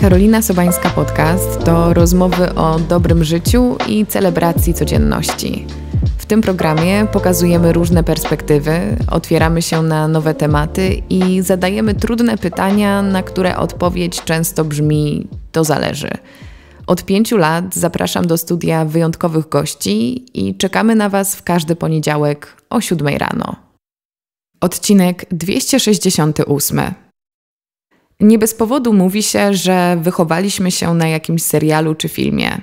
Karolina Sobańska Podcast to rozmowy o dobrym życiu i celebracji codzienności. W tym programie pokazujemy różne perspektywy, otwieramy się na nowe tematy i zadajemy trudne pytania, na które odpowiedź często brzmi: to zależy. Od pięciu lat zapraszam do studia wyjątkowych gości i czekamy na Was w każdy poniedziałek o siódmej rano. Odcinek 268. Nie bez powodu mówi się, że wychowaliśmy się na jakimś serialu czy filmie.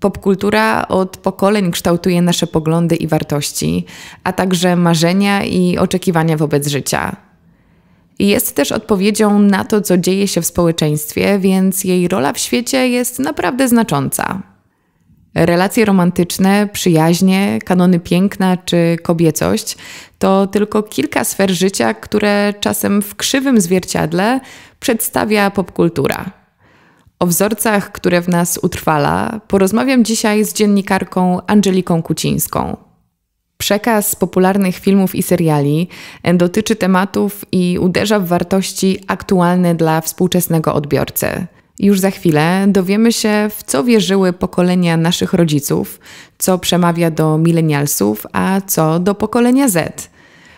Popkultura od pokoleń kształtuje nasze poglądy i wartości, a także marzenia i oczekiwania wobec życia. Jest też odpowiedzią na to, co dzieje się w społeczeństwie, więc jej rola w świecie jest naprawdę znacząca. Relacje romantyczne, przyjaźnie, kanony piękna czy kobiecość to tylko kilka sfer życia, które czasem w krzywym zwierciadle przedstawia popkultura. O wzorcach, które w nas utrwala, porozmawiam dzisiaj z dziennikarką Angeliką Kucińską. Przekaz popularnych filmów i seriali dotyczy tematów i uderza w wartości aktualne dla współczesnego odbiorcy – już za chwilę dowiemy się, w co wierzyły pokolenia naszych rodziców, co przemawia do milenialsów, a co do pokolenia Z.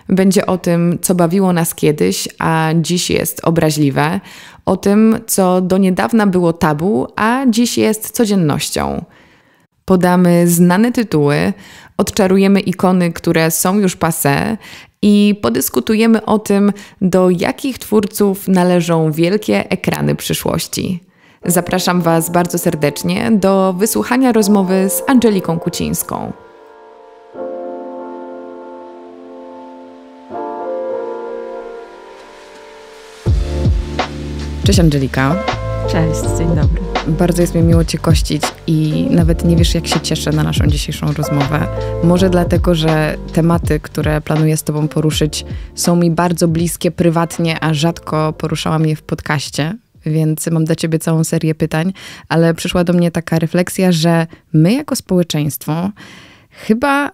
Będzie o tym, co bawiło nas kiedyś, a dziś jest obraźliwe, o tym, co do niedawna było tabu, a dziś jest codziennością. Podamy znane tytuły, odczarujemy ikony, które są już pase, i podyskutujemy o tym, do jakich twórców należą wielkie ekrany przyszłości. Zapraszam Was bardzo serdecznie do wysłuchania rozmowy z Angeliką Kucińską. Cześć Angelika. Cześć, dzień dobry. Bardzo jest mi miło Cię kościć i nawet nie wiesz, jak się cieszę na naszą dzisiejszą rozmowę. Może dlatego, że tematy, które planuję z Tobą poruszyć, są mi bardzo bliskie prywatnie, a rzadko poruszałam je w podcaście, więc mam dla ciebie całą serię pytań, ale przyszła do mnie taka refleksja, że my jako społeczeństwo chyba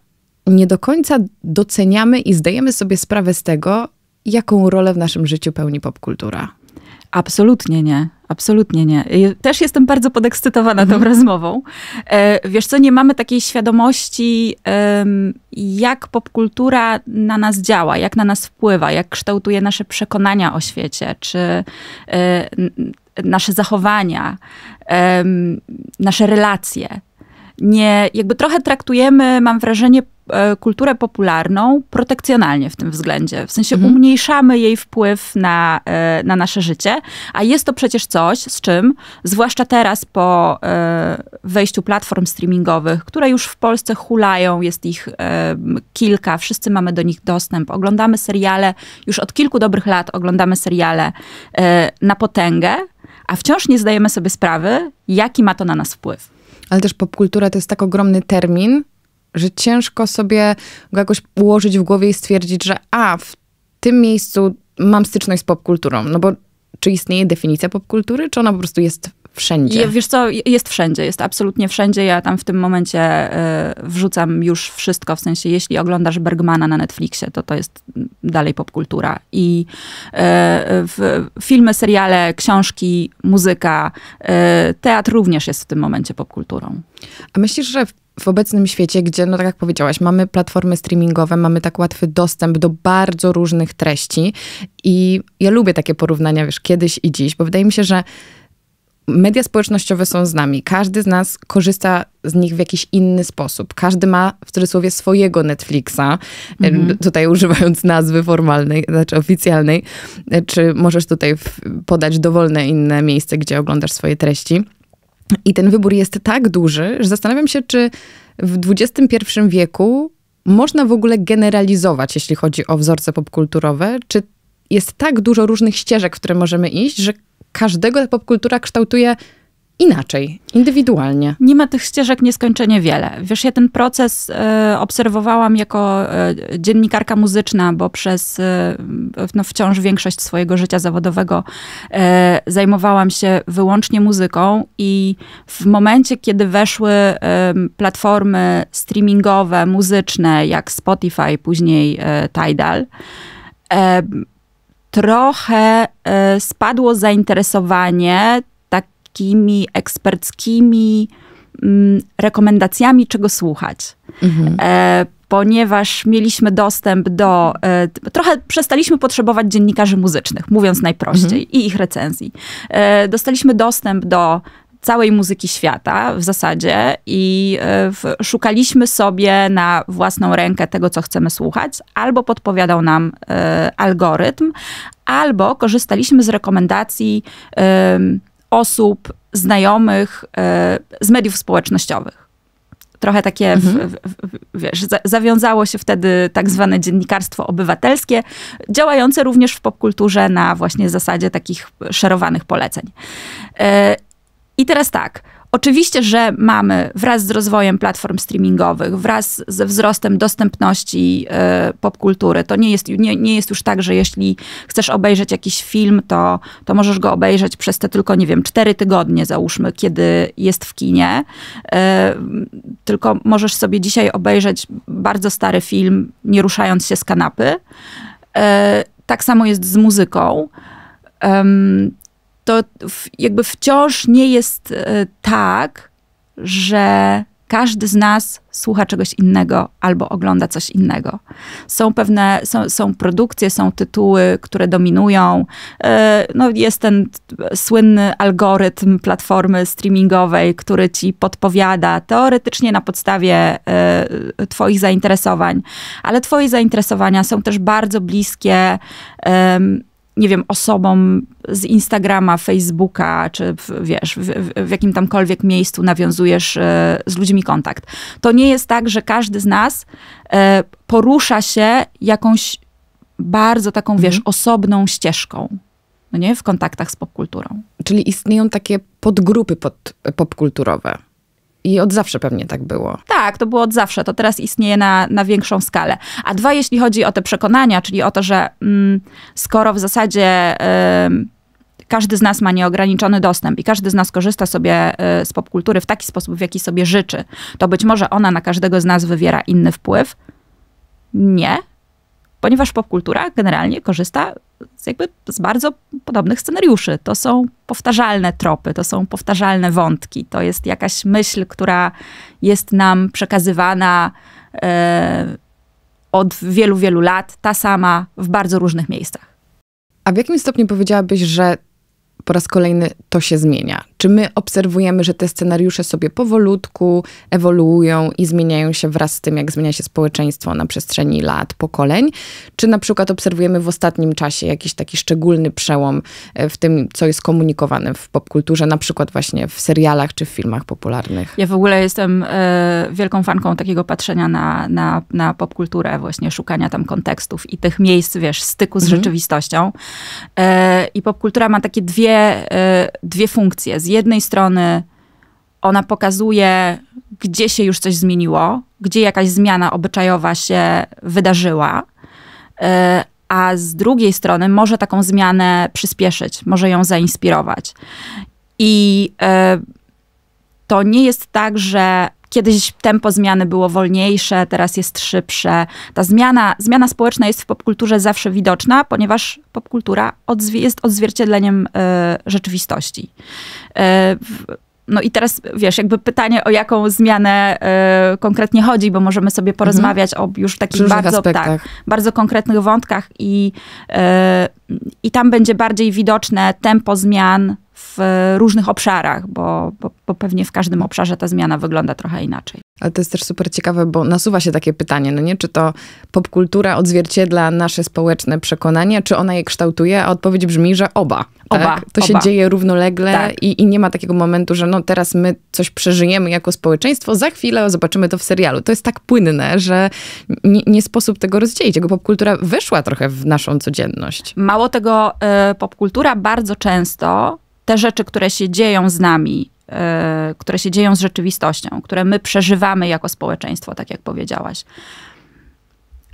nie do końca doceniamy i zdajemy sobie sprawę z tego, jaką rolę w naszym życiu pełni popkultura. Absolutnie nie. Absolutnie nie. Też jestem bardzo podekscytowana mhm. tą rozmową. E, wiesz co, nie mamy takiej świadomości, jak popkultura na nas działa, jak na nas wpływa, jak kształtuje nasze przekonania o świecie, czy e, nasze zachowania, nasze relacje nie, jakby trochę traktujemy, mam wrażenie, e, kulturę popularną protekcjonalnie w tym względzie. W sensie mhm. umniejszamy jej wpływ na, e, na nasze życie, a jest to przecież coś, z czym, zwłaszcza teraz po e, wejściu platform streamingowych, które już w Polsce hulają, jest ich kilka, wszyscy mamy do nich dostęp, oglądamy seriale, już od kilku dobrych lat oglądamy seriale na potęgę, a wciąż nie zdajemy sobie sprawy, jaki ma to na nas wpływ ale też popkultura to jest tak ogromny termin, że ciężko sobie go jakoś ułożyć w głowie i stwierdzić, że a, w tym miejscu mam styczność z popkulturą. No bo czy istnieje definicja popkultury, czy ona po prostu jest wszędzie. wiesz co, jest wszędzie, jest absolutnie wszędzie. Ja tam w tym momencie y, wrzucam już wszystko, w sensie jeśli oglądasz Bergmana na Netflixie, to to jest dalej popkultura. I y, y, filmy, seriale, książki, muzyka, y, teatr również jest w tym momencie popkulturą. A myślisz, że w obecnym świecie, gdzie, no tak jak powiedziałaś, mamy platformy streamingowe, mamy tak łatwy dostęp do bardzo różnych treści i ja lubię takie porównania, wiesz, kiedyś i dziś, bo wydaje mi się, że media społecznościowe są z nami. Każdy z nas korzysta z nich w jakiś inny sposób. Każdy ma w cudzysłowie swojego Netflixa, e, mhm. tutaj używając nazwy formalnej, znaczy oficjalnej, e, czy możesz tutaj podać dowolne inne miejsce, gdzie oglądasz swoje treści. I ten wybór jest tak duży, że zastanawiam się, czy w XXI wieku można w ogóle generalizować, jeśli chodzi o wzorce popkulturowe, czy jest tak dużo różnych ścieżek, w które możemy iść, że każdego ta popkultura kształtuje inaczej, indywidualnie. Nie ma tych ścieżek nieskończenie wiele. Wiesz, ja ten proces y, obserwowałam jako y, dziennikarka muzyczna, bo przez y, no, wciąż większość swojego życia zawodowego zajmowałam się wyłącznie muzyką i w momencie, kiedy weszły platformy streamingowe, muzyczne, jak Spotify, później Tidal, trochę e, spadło zainteresowanie takimi eksperckimi mm, rekomendacjami, czego słuchać. Mhm. E, ponieważ mieliśmy dostęp do. E, trochę przestaliśmy potrzebować dziennikarzy muzycznych, mówiąc najprościej, mhm. i ich recenzji. Dostaliśmy dostęp do całej muzyki świata w zasadzie i e, szukaliśmy sobie na własną rękę tego, co chcemy słuchać, albo podpowiadał nam e, algorytm, albo korzystaliśmy z rekomendacji osób znajomych e, z mediów społecznościowych. Trochę takie, mhm. w, w, wiesz, za, zawiązało się wtedy tak zwane dziennikarstwo obywatelskie, działające również w popkulturze na właśnie zasadzie takich szerowanych poleceń. I teraz tak. Oczywiście, że mamy wraz z rozwojem platform streamingowych, wraz ze wzrostem dostępności y, popkultury, to nie jest, nie, nie jest już tak, że jeśli chcesz obejrzeć jakiś film, to, to możesz go obejrzeć przez te tylko, nie wiem, cztery tygodnie, załóżmy, kiedy jest w kinie. Y, tylko możesz sobie dzisiaj obejrzeć bardzo stary film, nie ruszając się z kanapy. Y, tak samo jest z muzyką. Um, to jakby wciąż nie jest e, tak, że każdy z nas słucha czegoś innego albo ogląda coś innego. Są pewne, są, są produkcje, są tytuły, które dominują. E, no, jest ten słynny algorytm platformy streamingowej, który ci podpowiada teoretycznie na podstawie e, twoich zainteresowań, ale twoje zainteresowania są też bardzo bliskie nie wiem, osobom z Instagrama, Facebooka, czy w, wiesz, w, w jakim tamkolwiek miejscu nawiązujesz e, z ludźmi kontakt. To nie jest tak, że każdy z nas e, porusza się jakąś bardzo taką, mhm. wiesz, osobną ścieżką. No nie? W kontaktach z popkulturą. Czyli istnieją takie podgrupy pod, popkulturowe. I od zawsze pewnie tak było. Tak, to było od zawsze. To teraz istnieje na, na większą skalę. A dwa, jeśli chodzi o te przekonania, czyli o to, że mm, skoro w zasadzie. każdy z nas ma nieograniczony dostęp i każdy z nas korzysta sobie e, z popkultury w taki sposób, w jaki sobie życzy, to być może ona na każdego z nas wywiera inny wpływ? Nie, ponieważ popkultura generalnie korzysta z jakby z bardzo podobnych scenariuszy. To są powtarzalne tropy, to są powtarzalne wątki, to jest jakaś myśl, która jest nam przekazywana e, od wielu, wielu lat, ta sama w bardzo różnych miejscach. A w jakim stopniu powiedziałabyś, że po raz kolejny to się zmienia. Czy my obserwujemy, że te scenariusze sobie powolutku ewoluują i zmieniają się wraz z tym, jak zmienia się społeczeństwo na przestrzeni lat, pokoleń? Czy na przykład obserwujemy w ostatnim czasie jakiś taki szczególny przełom e, w tym, co jest komunikowane w popkulturze, na przykład właśnie w serialach czy w filmach popularnych? Ja w ogóle jestem y, wielką fanką takiego patrzenia na, na, na popkulturę, właśnie szukania tam kontekstów i tych miejsc, wiesz, styku z mhm. rzeczywistością. Y, I popkultura ma takie dwie Y, dwie, funkcje. Z jednej strony ona pokazuje, gdzie się już coś zmieniło, gdzie jakaś zmiana obyczajowa się wydarzyła, y, a z drugiej strony może taką zmianę przyspieszyć, może ją zainspirować. I y, to nie jest tak, że kiedyś tempo zmiany było wolniejsze, teraz jest szybsze. Ta zmiana, zmiana społeczna jest w popkulturze zawsze widoczna, ponieważ popkultura odzwi jest odzwierciedleniem e, rzeczywistości. E, no i teraz, wiesz, jakby pytanie, o jaką zmianę y, konkretnie chodzi, bo możemy sobie mhm. porozmawiać mhm. o już takich bardzo, tak, bardzo konkretnych wątkach i, i tam będzie bardziej widoczne tempo zmian, w różnych obszarach, bo, bo, bo, pewnie w każdym obszarze ta zmiana wygląda trochę inaczej. Ale to jest też super ciekawe, bo nasuwa się takie pytanie, no nie? Czy to popkultura odzwierciedla nasze społeczne przekonania, czy ona je kształtuje? A odpowiedź brzmi, że oba. Tak? Oba. To oba. się dzieje równolegle tak. i, i nie ma takiego momentu, że no teraz my coś przeżyjemy jako społeczeństwo, za chwilę zobaczymy to w serialu. To jest tak płynne, że nie, nie sposób tego rozdzielić. Jego popkultura weszła trochę w naszą codzienność. Mało tego, y, popkultura bardzo często te rzeczy, które się dzieją z nami, e, które się dzieją z rzeczywistością, które my przeżywamy jako społeczeństwo, tak jak powiedziałaś,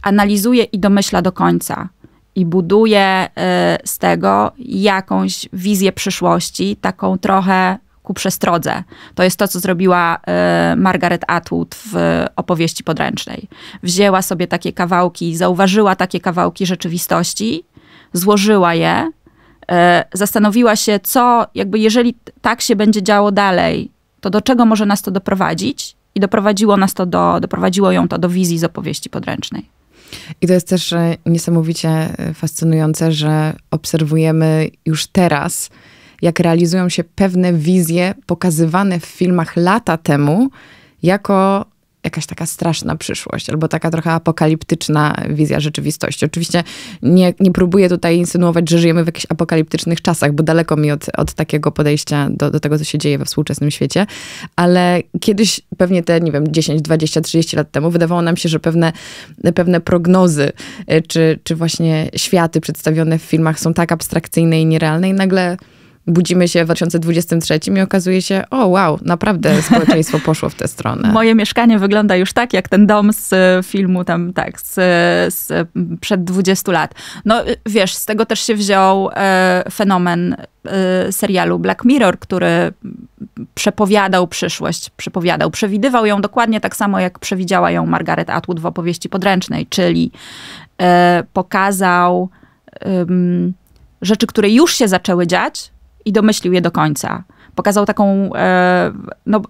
analizuje i domyśla do końca i buduje e, z tego jakąś wizję przyszłości, taką trochę ku przestrodze. To jest to, co zrobiła e, Margaret Atwood w opowieści podręcznej. Wzięła sobie takie kawałki, zauważyła takie kawałki rzeczywistości, złożyła je E, zastanowiła się, co, jakby jeżeli tak się będzie działo dalej, to do czego może nas to doprowadzić? I doprowadziło nas to do, doprowadziło ją to do wizji z opowieści podręcznej. I to jest też e, niesamowicie e, fascynujące, że obserwujemy już teraz, jak realizują się pewne wizje pokazywane w filmach lata temu, jako jakaś taka straszna przyszłość, albo taka trochę apokaliptyczna wizja rzeczywistości. Oczywiście nie, nie próbuję tutaj insynuować, że żyjemy w jakichś apokaliptycznych czasach, bo daleko mi od, od takiego podejścia do, do tego, co się dzieje we współczesnym świecie, ale kiedyś, pewnie te, nie wiem, 10, 20, 30 lat temu, wydawało nam się, że pewne, pewne prognozy, y, czy, czy właśnie światy przedstawione w filmach są tak abstrakcyjne i nierealne i nagle budzimy się w 2023 i okazuje się, o wow, naprawdę społeczeństwo poszło w tę stronę. Moje mieszkanie wygląda już tak, jak ten dom z e, filmu tam, tak, z, e, z e, przed 20 lat. No wiesz, z tego też się wziął e, fenomen serialu Black Mirror, który przepowiadał przyszłość, przepowiadał, przewidywał ją dokładnie tak samo, jak przewidziała ją Margaret Atwood w opowieści podręcznej, czyli e, pokazał rzeczy, które już się zaczęły dziać, i domyślił je do końca. Pokazał taką, e, no,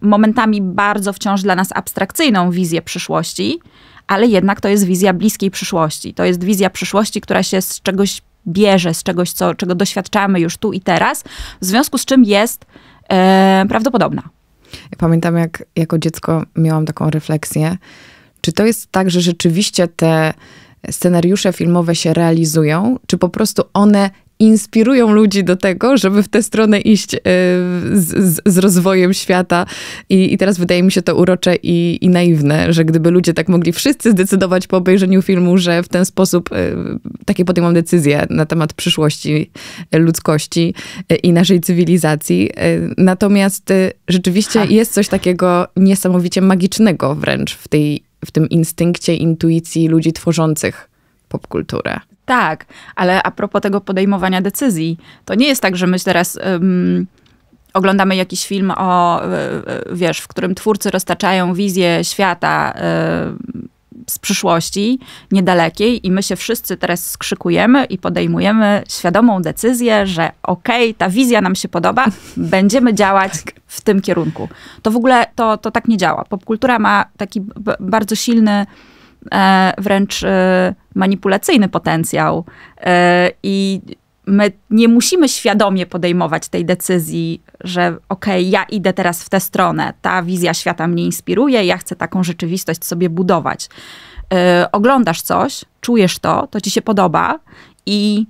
momentami bardzo wciąż dla nas abstrakcyjną wizję przyszłości, ale jednak to jest wizja bliskiej przyszłości. To jest wizja przyszłości, która się z czegoś bierze, z czegoś, co, czego doświadczamy już tu i teraz, w związku z czym jest e, prawdopodobna. Ja pamiętam, jak jako dziecko miałam taką refleksję, czy to jest tak, że rzeczywiście te scenariusze filmowe się realizują, czy po prostu one inspirują ludzi do tego, żeby w tę stronę iść e, z, z rozwojem świata. I, I, teraz wydaje mi się to urocze i, i, naiwne, że gdyby ludzie tak mogli wszyscy zdecydować po obejrzeniu filmu, że w ten sposób e, takie podejmą decyzje na temat przyszłości e, ludzkości i naszej cywilizacji. Natomiast rzeczywiście ha. jest coś takiego niesamowicie magicznego wręcz w, tej, w tym instynkcie, intuicji ludzi tworzących popkulturę. Tak, ale a propos tego podejmowania decyzji, to nie jest tak, że my teraz um, oglądamy jakiś film o, e, e, wiesz, w którym twórcy roztaczają wizję świata um, z przyszłości niedalekiej i my się wszyscy teraz skrzykujemy i podejmujemy świadomą decyzję, że okej, okay, ta wizja nam się podoba, będziemy działać tak. w tym kierunku. To w ogóle to, to tak nie działa. Popkultura ma taki bardzo silny E, wręcz e, manipulacyjny potencjał. E, I my nie musimy świadomie podejmować tej decyzji, że okej, okay, ja idę teraz w tę stronę, ta wizja świata mnie inspiruje, ja chcę taką rzeczywistość sobie budować. oglądasz coś, czujesz to, to ci się podoba i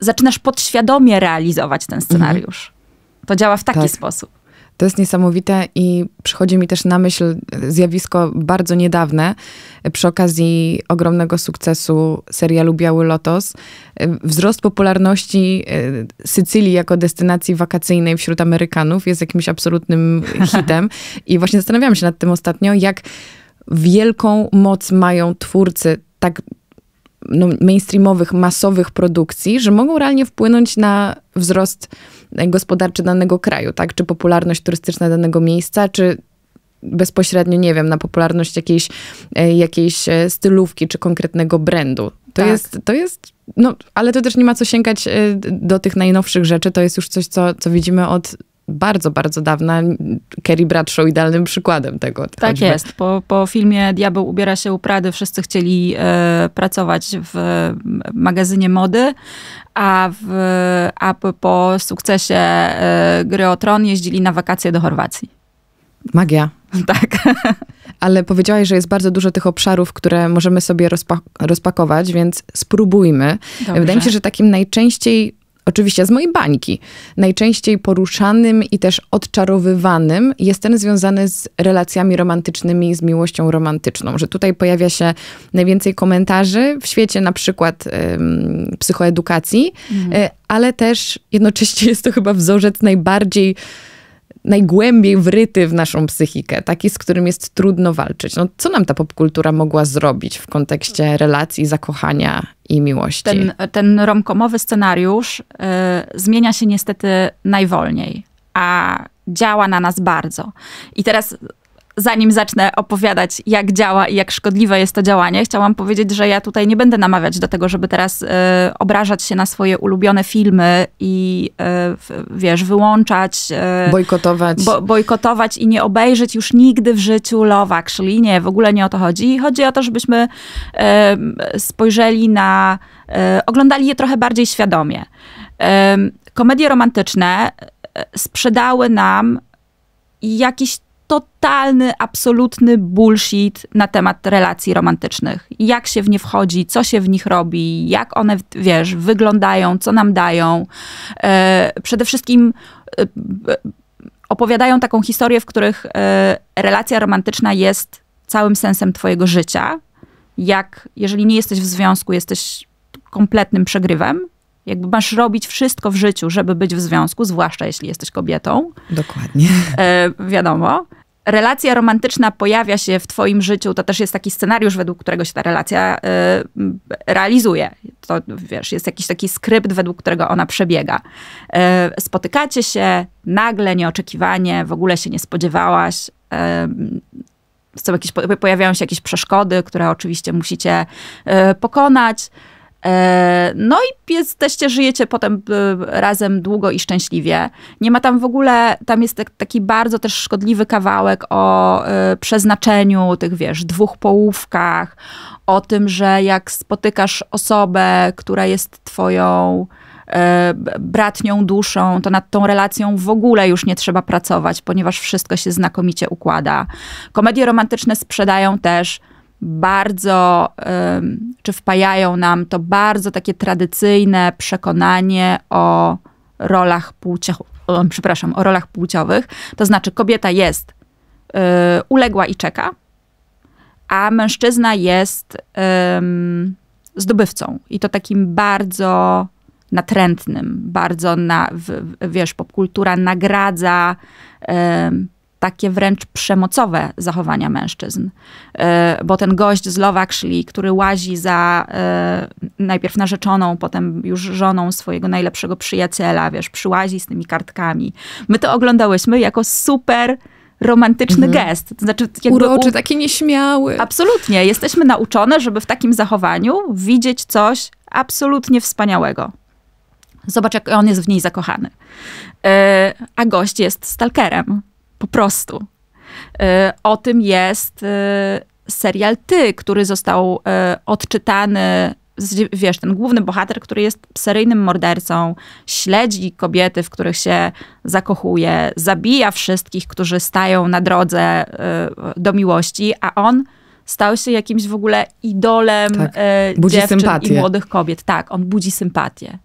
zaczynasz podświadomie realizować ten mhm. scenariusz. Mhm. To działa w taki tak. sposób. To jest niesamowite i przychodzi mi też na myśl zjawisko bardzo niedawne przy okazji ogromnego sukcesu serialu Biały Lotos. Wzrost popularności e, Sycylii jako destynacji wakacyjnej wśród Amerykanów jest jakimś absolutnym hitem i właśnie zastanawiałam się nad tym ostatnio, jak wielką moc mają twórcy tak no, mainstreamowych, masowych produkcji, że mogą realnie wpłynąć na wzrost e, gospodarczy danego kraju, tak? Czy popularność turystyczna danego miejsca, czy bezpośrednio, nie wiem, na popularność jakiejś, e, jakiejś e, stylówki czy konkretnego brandu. To tak. jest, to jest, no, ale to też nie ma co sięgać do tych najnowszych rzeczy, to jest już coś, co, co widzimy od bardzo, bardzo dawna. Kerry Bradshaw idealnym przykładem tego. Tak choćby. jest. Po, po filmie Diabeł ubiera się u Prady wszyscy chcieli e, pracować w e, magazynie mody, a, w, a po sukcesie e, Gry o Tron jeździli na wakacje do Chorwacji. Magia. Tak. Ale powiedziałaś, że jest bardzo dużo tych obszarów, które możemy sobie rozpa rozpakować, więc spróbujmy. Dobrze. Wydaje mi się, że takim najczęściej Oczywiście z mojej bańki. Najczęściej poruszanym i też odczarowywanym jest ten związany z relacjami romantycznymi z miłością romantyczną, że tutaj pojawia się najwięcej komentarzy w świecie na przykład ym, psychoedukacji, mhm. y, ale też jednocześnie jest to chyba wzorzec najbardziej najgłębiej wryty w naszą psychikę, taki, z którym jest trudno walczyć. No, co nam ta popkultura mogła zrobić w kontekście relacji, zakochania i miłości? Ten, ten romkomowy scenariusz y, zmienia się niestety najwolniej, a działa na nas bardzo. I teraz zanim zacznę opowiadać, jak działa i jak szkodliwe jest to działanie, chciałam powiedzieć, że ja tutaj nie będę namawiać do tego, żeby teraz e, obrażać się na swoje ulubione filmy i e, wiesz, wyłączać. E, bojkotować. Bo, bojkotować i nie obejrzeć już nigdy w życiu Love czyli Nie, w ogóle nie o to chodzi. Chodzi o to, żebyśmy spojrzeli na, oglądali je trochę bardziej świadomie. komedie romantyczne sprzedały nam jakiś totalny, absolutny bullshit na temat relacji romantycznych. Jak się w nie wchodzi, co się w nich robi, jak one, wiesz, wyglądają, co nam dają. E, przede wszystkim e, e, opowiadają taką historię, w których relacja romantyczna jest całym sensem twojego życia. Jak, jeżeli nie jesteś w związku, jesteś kompletnym przegrywem, jakby masz robić wszystko w życiu, żeby być w związku, zwłaszcza jeśli jesteś kobietą. Dokładnie. E, wiadomo relacja romantyczna pojawia się w Twoim życiu, to też jest taki scenariusz, według którego się ta relacja y, realizuje. To wiesz, jest jakiś taki skrypt, według którego ona przebiega. Y, spotykacie się nagle, nieoczekiwanie, w ogóle się nie spodziewałaś. Y, jakieś, pojawiają się jakieś przeszkody, które oczywiście musicie y, pokonać E, no i jesteście, żyjecie potem e, razem długo i szczęśliwie. Nie ma tam w ogóle, tam jest tak, taki bardzo też szkodliwy kawałek o e, przeznaczeniu tych, wiesz, dwóch połówkach, o tym, że jak spotykasz osobę, która jest twoją bratnią duszą, to nad tą relacją w ogóle już nie trzeba pracować, ponieważ wszystko się znakomicie układa. Komedie romantyczne sprzedają też bardzo, czy wpajają nam to bardzo takie tradycyjne przekonanie o rolach płciowych, przepraszam, o rolach płciowych. To znaczy kobieta jest y, uległa i czeka, a mężczyzna jest zdobywcą. I to takim bardzo natrętnym, bardzo, na, wiesz, popkultura nagradza takie wręcz przemocowe zachowania mężczyzn. E, bo ten gość z Love który łazi za e, najpierw narzeczoną, potem już żoną swojego najlepszego przyjaciela, wiesz, przyłazi z tymi kartkami. My to oglądałyśmy jako super romantyczny mhm. gest. To znaczy, Uroczy, u... taki nieśmiały. Absolutnie. Jesteśmy nauczone, żeby w takim zachowaniu widzieć coś absolutnie wspaniałego. Zobacz, jak on jest w niej zakochany. Yy, a gość jest stalkerem. Po prostu. E, o tym jest e, serial Ty, który został e, odczytany wiesz, ten główny bohater, który jest seryjnym mordercą, śledzi kobiety, w których się zakochuje, zabija wszystkich, którzy stają na drodze do miłości, a on stał się jakimś w ogóle idolem tak. dziewczyn sympatię. i młodych kobiet. Tak, on budzi sympatię.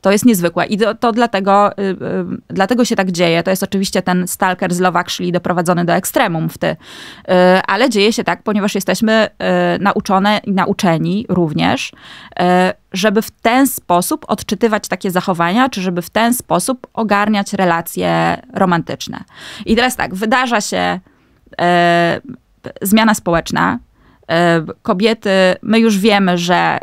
To jest niezwykłe i to, to dlatego, y, y, dlatego się tak dzieje. To jest oczywiście ten stalker z Love doprowadzony do ekstremum w ty. Y, ale dzieje się tak, ponieważ jesteśmy nauczone i nauczeni również, żeby w ten sposób odczytywać takie zachowania, czy żeby w ten sposób ogarniać relacje romantyczne. I teraz tak, wydarza się zmiana społeczna, E, kobiety, my już wiemy, że e,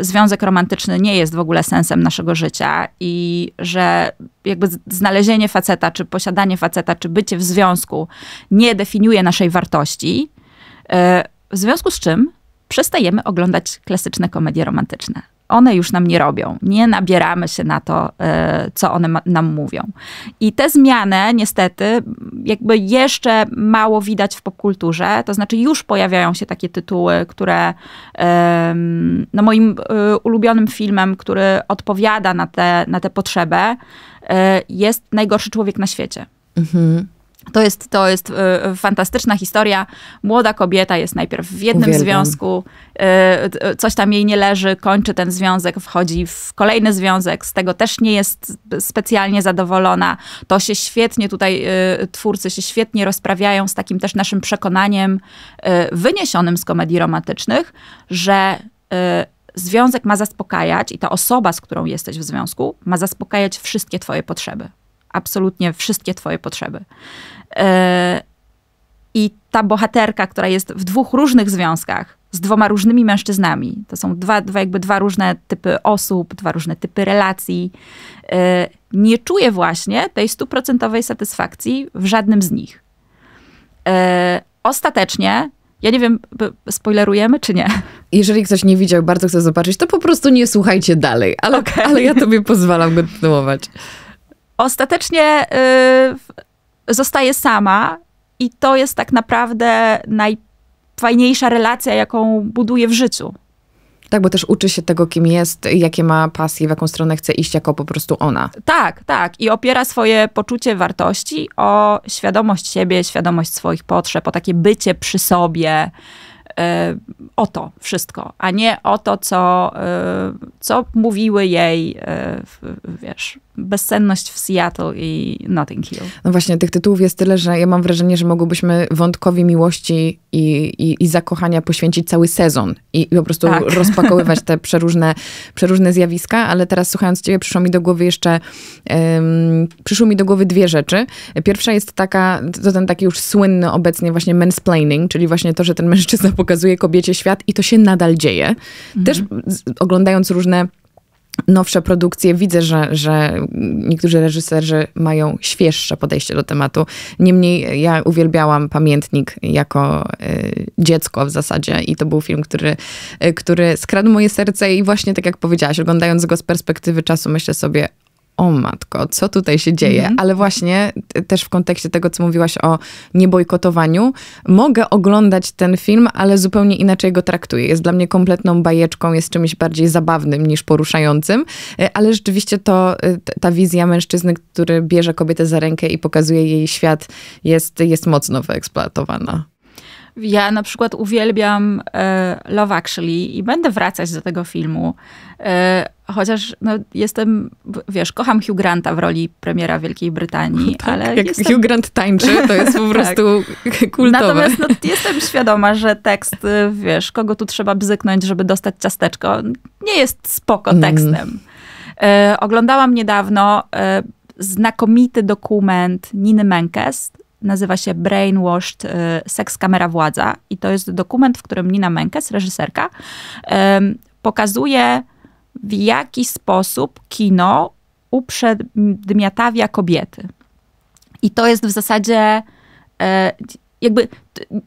związek romantyczny nie jest w ogóle sensem naszego życia i że jakby znalezienie faceta, czy posiadanie faceta, czy bycie w związku nie definiuje naszej wartości, e, w związku z czym przestajemy oglądać klasyczne komedie romantyczne one już nam nie robią. Nie nabieramy się na to, e, co one nam mówią. I te zmiany, niestety, jakby jeszcze mało widać w popkulturze, to znaczy już pojawiają się takie tytuły, które no moim e, ulubionym filmem, który odpowiada na tę na te potrzebę, e, jest Najgorszy Człowiek na Świecie. Mhm. To jest, to jest y, y, fantastyczna historia. Młoda kobieta jest najpierw w jednym Uwielbiam. związku, y, coś tam jej nie leży, kończy ten związek, wchodzi w kolejny związek, z tego też nie jest specjalnie zadowolona. To się świetnie tutaj, twórcy się świetnie rozprawiają z takim też naszym przekonaniem wyniesionym z komedii romantycznych, że związek ma zaspokajać i ta osoba, z którą jesteś w związku, ma zaspokajać wszystkie twoje potrzeby. Absolutnie wszystkie twoje potrzeby. E, I ta bohaterka, która jest w dwóch różnych związkach, z dwoma różnymi mężczyznami, to są dwa, dwa, jakby dwa różne typy osób, dwa różne typy relacji, e, nie czuje właśnie tej stuprocentowej satysfakcji w żadnym z nich. E, ostatecznie ja nie wiem, spoilerujemy czy nie? Jeżeli ktoś nie widział, bardzo chce zobaczyć, to po prostu nie słuchajcie dalej, ale, okay. ale ja tobie pozwalam kontynuować. Ostatecznie y, zostaje sama i to jest tak naprawdę najfajniejsza relacja, jaką buduje w życiu. Tak, bo też uczy się tego, kim jest, jakie ma pasje, w jaką stronę chce iść, jako po prostu ona. Tak, tak. I opiera swoje poczucie wartości o świadomość siebie, świadomość swoich potrzeb, o takie bycie przy sobie o to wszystko, a nie o to, co, e, co mówiły jej, e, wiesz, bezsenność w Seattle i Notting Hill. No właśnie, tych tytułów jest tyle, że ja mam wrażenie, że mogłybyśmy wątkowi miłości i, i, i zakochania poświęcić cały sezon i, i po prostu tak. rozpakowywać te przeróżne, przeróżne zjawiska, ale teraz słuchając ciebie przyszło mi do głowy jeszcze, um, przyszło mi do głowy dwie rzeczy. Pierwsza jest taka, to ten taki już słynny obecnie właśnie mansplaining, czyli właśnie to, że ten mężczyzna po pokazuje kobiecie świat i to się nadal dzieje. Mhm. Też oglądając różne nowsze produkcje, widzę, że, że niektórzy reżyserzy mają świeższe podejście do tematu. Niemniej ja uwielbiałam Pamiętnik jako y, dziecko w zasadzie i to był film, który, y, który skradł moje serce i właśnie tak jak powiedziałaś, oglądając go z perspektywy czasu myślę sobie, o matko, co tutaj się dzieje, mm ale właśnie też w kontekście tego, co mówiłaś o niebojkotowaniu, mogę oglądać ten film, ale zupełnie inaczej go traktuję. Jest dla mnie kompletną bajeczką, jest czymś bardziej zabawnym niż poruszającym, y, ale rzeczywiście to y, ta wizja mężczyzny, który bierze kobietę za rękę i pokazuje jej świat, jest, jest mocno wyeksploatowana. Ja na przykład uwielbiam e, Love Actually i będę wracać do tego filmu e, Chociaż no, jestem, wiesz, kocham Hugh Granta w roli premiera Wielkiej Brytanii, no tak, ale. Jak jestem... Hugh Grant tańczy, to jest po tak. prostu tak. kultowe. Natomiast no, jestem świadoma, że tekst, y, wiesz, kogo tu trzeba bzyknąć, żeby dostać ciasteczko, nie jest spoko mm. tekstem. Mm. E, oglądałam niedawno e, znakomity dokument Niny Menkes. Nazywa się Brainwashed e, Seks, Kamera, Władza. I to jest dokument, w którym Nina Menkes, reżyserka, pokazuje w jaki sposób kino uprzedmiotawia kobiety. I to jest w zasadzie e, jakby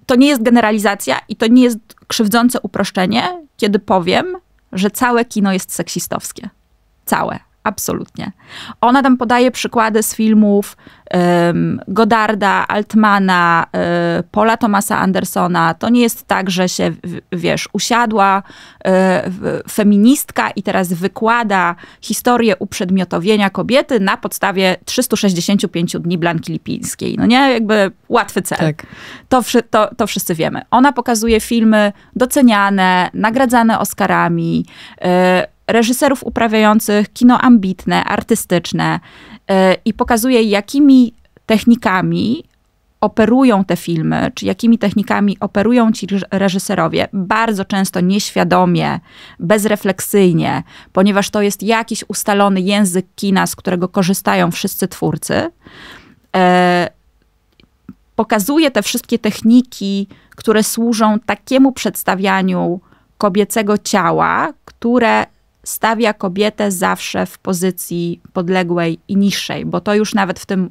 to nie jest generalizacja i to nie jest krzywdzące uproszczenie, kiedy powiem, że całe kino jest seksistowskie. Całe. Absolutnie. Ona tam podaje przykłady z filmów um, Godarda, Altmana, um, Paula Thomasa Andersona. To nie jest tak, że się, wiesz, usiadła um, feministka i teraz wykłada historię uprzedmiotowienia kobiety na podstawie 365 dni Blanki Lipińskiej. No nie, jakby łatwy cel. Tak. To, to, to wszyscy wiemy. Ona pokazuje filmy doceniane, nagradzane Oscarami, e, reżyserów uprawiających kino ambitne, artystyczne e, i pokazuje, jakimi technikami operują te filmy, czy jakimi technikami operują ci reżyserowie, bardzo często nieświadomie, bezrefleksyjnie, ponieważ to jest jakiś ustalony język kina, z którego korzystają wszyscy twórcy. E, pokazuje te wszystkie techniki, które służą takiemu przedstawianiu kobiecego ciała, które stawia kobietę zawsze w pozycji podległej i niższej, bo to już nawet w tym y,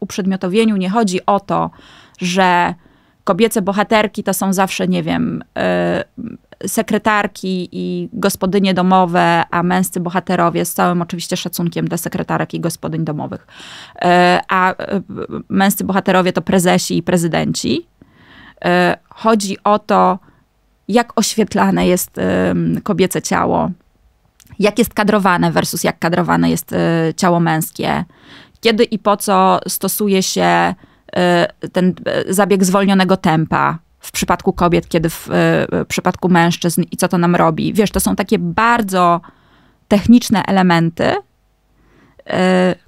uprzedmiotowieniu nie chodzi o to, że kobiece bohaterki to są zawsze, nie wiem, y, sekretarki i gospodynie domowe, a męscy bohaterowie z całym oczywiście szacunkiem dla sekretarek i gospodyń domowych. Y, a męscy bohaterowie to prezesi i prezydenci. Chodzi o to, jak oświetlane jest kobiece ciało, jak jest kadrowane versus jak kadrowane jest y, ciało męskie, kiedy i po co stosuje się y, ten y, zabieg zwolnionego tempa w przypadku kobiet, kiedy w, w przypadku mężczyzn i co to nam robi. Wiesz, to są takie bardzo techniczne elementy,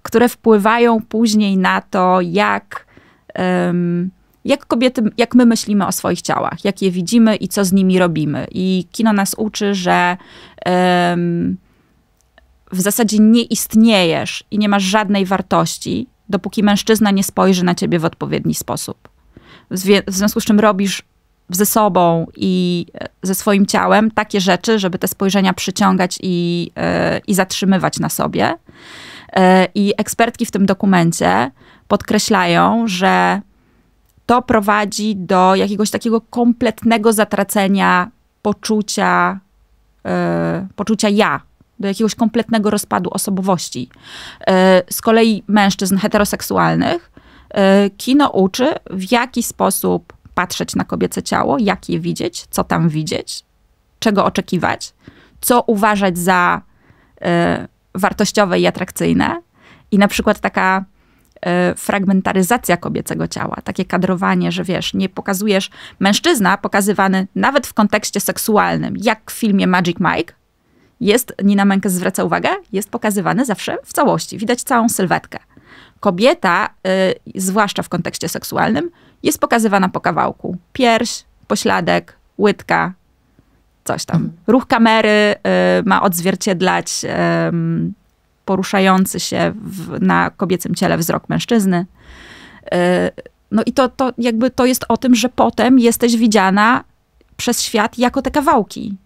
które wpływają później na to, jak jak kobiety, jak my myślimy o swoich ciałach, jak je widzimy i co z nimi robimy. I kino nas uczy, że um, w zasadzie nie istniejesz i nie masz żadnej wartości, dopóki mężczyzna nie spojrzy na ciebie w odpowiedni sposób. W, w związku z czym robisz ze sobą i e, ze swoim ciałem takie rzeczy, żeby te spojrzenia przyciągać i, yy, i zatrzymywać na sobie. Yy, I ekspertki w tym dokumencie podkreślają, że to prowadzi do jakiegoś takiego kompletnego zatracenia poczucia, yy, poczucia ja, do jakiegoś kompletnego rozpadu osobowości. Yy, z kolei mężczyzn heteroseksualnych yy, kino uczy, w jaki sposób patrzeć na kobiece ciało, jak je widzieć, co tam widzieć, czego oczekiwać, co uważać za wartościowe i atrakcyjne. I na przykład taka E, fragmentaryzacja kobiecego ciała, takie kadrowanie, że wiesz, nie pokazujesz mężczyzna pokazywany nawet w kontekście seksualnym, jak w filmie Magic Mike, jest, Nina mękę zwraca uwagę, jest pokazywany zawsze w całości. Widać całą sylwetkę. Kobieta, y, zwłaszcza w kontekście seksualnym, jest pokazywana po kawałku. Pierś, pośladek, łydka, coś tam. Mhm. Ruch kamery y, ma odzwierciedlać y, poruszający się w, na kobiecym ciele wzrok mężczyzny. E, no i to, to jakby to jest o tym, że potem jesteś widziana przez świat jako te kawałki.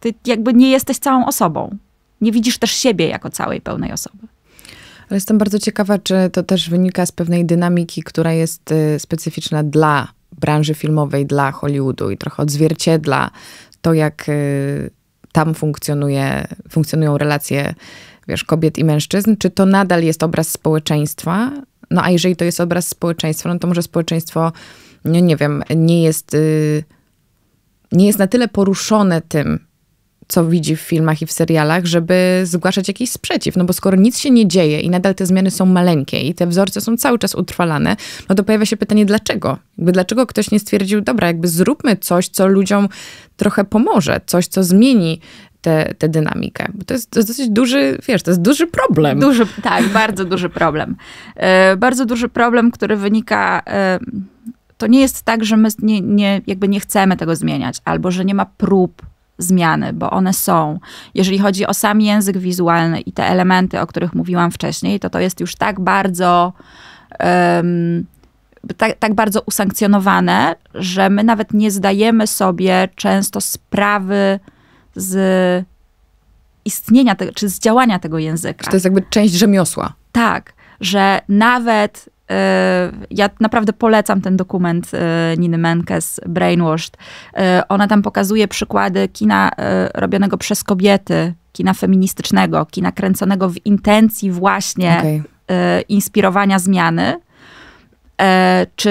Ty jakby nie jesteś całą osobą. Nie widzisz też siebie jako całej pełnej osoby. Ale jestem bardzo ciekawa, czy to też wynika z pewnej dynamiki, która jest y, specyficzna dla branży filmowej, dla Hollywoodu i trochę odzwierciedla to, jak y, tam funkcjonuje, funkcjonują relacje wiesz, kobiet i mężczyzn, czy to nadal jest obraz społeczeństwa? No a jeżeli to jest obraz społeczeństwa, no to może społeczeństwo, nie, no nie wiem, nie jest, y, nie jest na tyle poruszone tym, co widzi w filmach i w serialach, żeby zgłaszać jakiś sprzeciw. No bo skoro nic się nie dzieje i nadal te zmiany są maleńkie i te wzorce są cały czas utrwalane, no to pojawia się pytanie, dlaczego? Jakby dlaczego ktoś nie stwierdził, dobra, jakby zróbmy coś, co ludziom trochę pomoże, coś, co zmieni tę dynamikę. Bo to jest, to jest, dosyć duży, wiesz, to jest duży problem. Duży, tak, bardzo duży problem. E, bardzo duży problem, który wynika... E, to nie jest tak, że my nie, nie, jakby nie chcemy tego zmieniać, albo że nie ma prób zmiany, bo one są. Jeżeli chodzi o sam język wizualny i te elementy, o których mówiłam wcześniej, to to jest już tak bardzo. Um, tak, tak, bardzo usankcjonowane, że my nawet nie zdajemy sobie często sprawy z istnienia czy z działania tego języka. Czy to jest jakby część rzemiosła. Tak, że nawet y, ja naprawdę polecam ten dokument y, Niny Menkes, Brainwashed. Y, ona tam pokazuje przykłady kina robionego przez kobiety, kina feministycznego, kina kręconego w intencji właśnie okay. inspirowania zmiany. Czy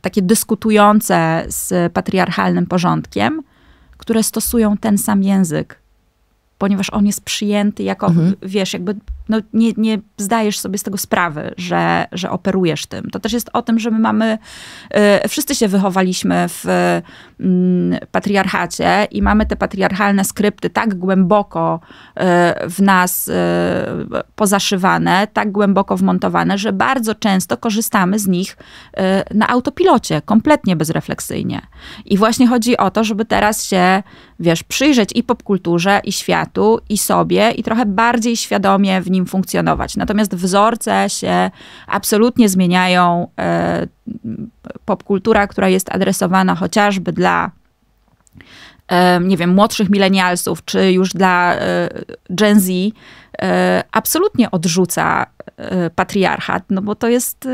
takie dyskutujące z patriarchalnym porządkiem, które stosują ten sam język ponieważ on jest przyjęty jako, mhm. wiesz, jakby no, nie, nie zdajesz sobie z tego sprawy, że, że operujesz tym. To też jest o tym, że my mamy, y, wszyscy się wychowaliśmy w y, patriarchacie i mamy te patriarchalne skrypty tak głęboko y, w nas e, pozaszywane, tak głęboko wmontowane, że bardzo często korzystamy z nich na autopilocie, kompletnie bezrefleksyjnie. I właśnie chodzi o to, żeby teraz się, wiesz, przyjrzeć i popkulturze, i światu, światu i sobie i trochę bardziej świadomie w nim funkcjonować. Natomiast wzorce się absolutnie zmieniają. E, popkultura, która jest adresowana chociażby dla e, nie wiem, młodszych milenialsów, czy już dla e, Gen Z, absolutnie odrzuca patriarchat, no bo to jest,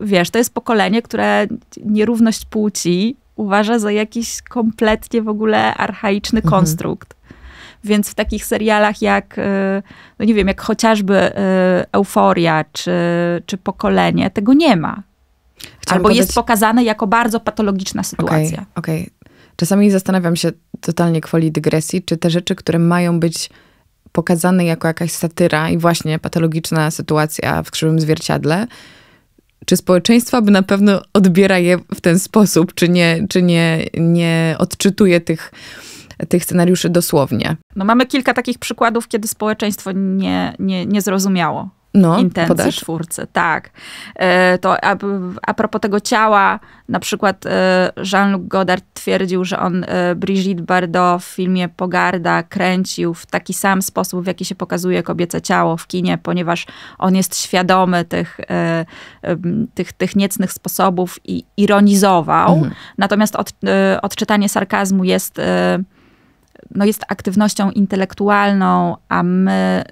wiesz, to jest pokolenie, które nierówność płci uważa za jakiś kompletnie w ogóle archaiczny mhm. konstrukt. Więc w takich serialach jak, e, no nie wiem, jak chociażby e, Euforia czy, czy Pokolenie, tego nie ma. Chciałam Albo jest pokazane jako bardzo patologiczna sytuacja. Okej. Okay, okay. Czasami zastanawiam się totalnie kwoli dygresji, czy te rzeczy, które mają być pokazane jako jakaś satyra i właśnie patologiczna sytuacja w krzywym zwierciadle, czy społeczeństwo by na pewno odbiera je w ten sposób, czy nie, czy nie, nie odczytuje tych tych scenariuszy dosłownie. No mamy kilka takich przykładów, kiedy społeczeństwo nie, nie, nie zrozumiało no, intencji podasz? twórcy. Tak. E, to a, a propos tego ciała, na przykład e, Jean-Luc Godard twierdził, że on e, Brigitte Bardot w filmie Pogarda kręcił w taki sam sposób, w jaki się pokazuje kobiece ciało w kinie, ponieważ on jest świadomy tych, tych, tych niecnych sposobów i ironizował. Mhm. Natomiast od, odczytanie sarkazmu jest no jest aktywnością intelektualną, a my,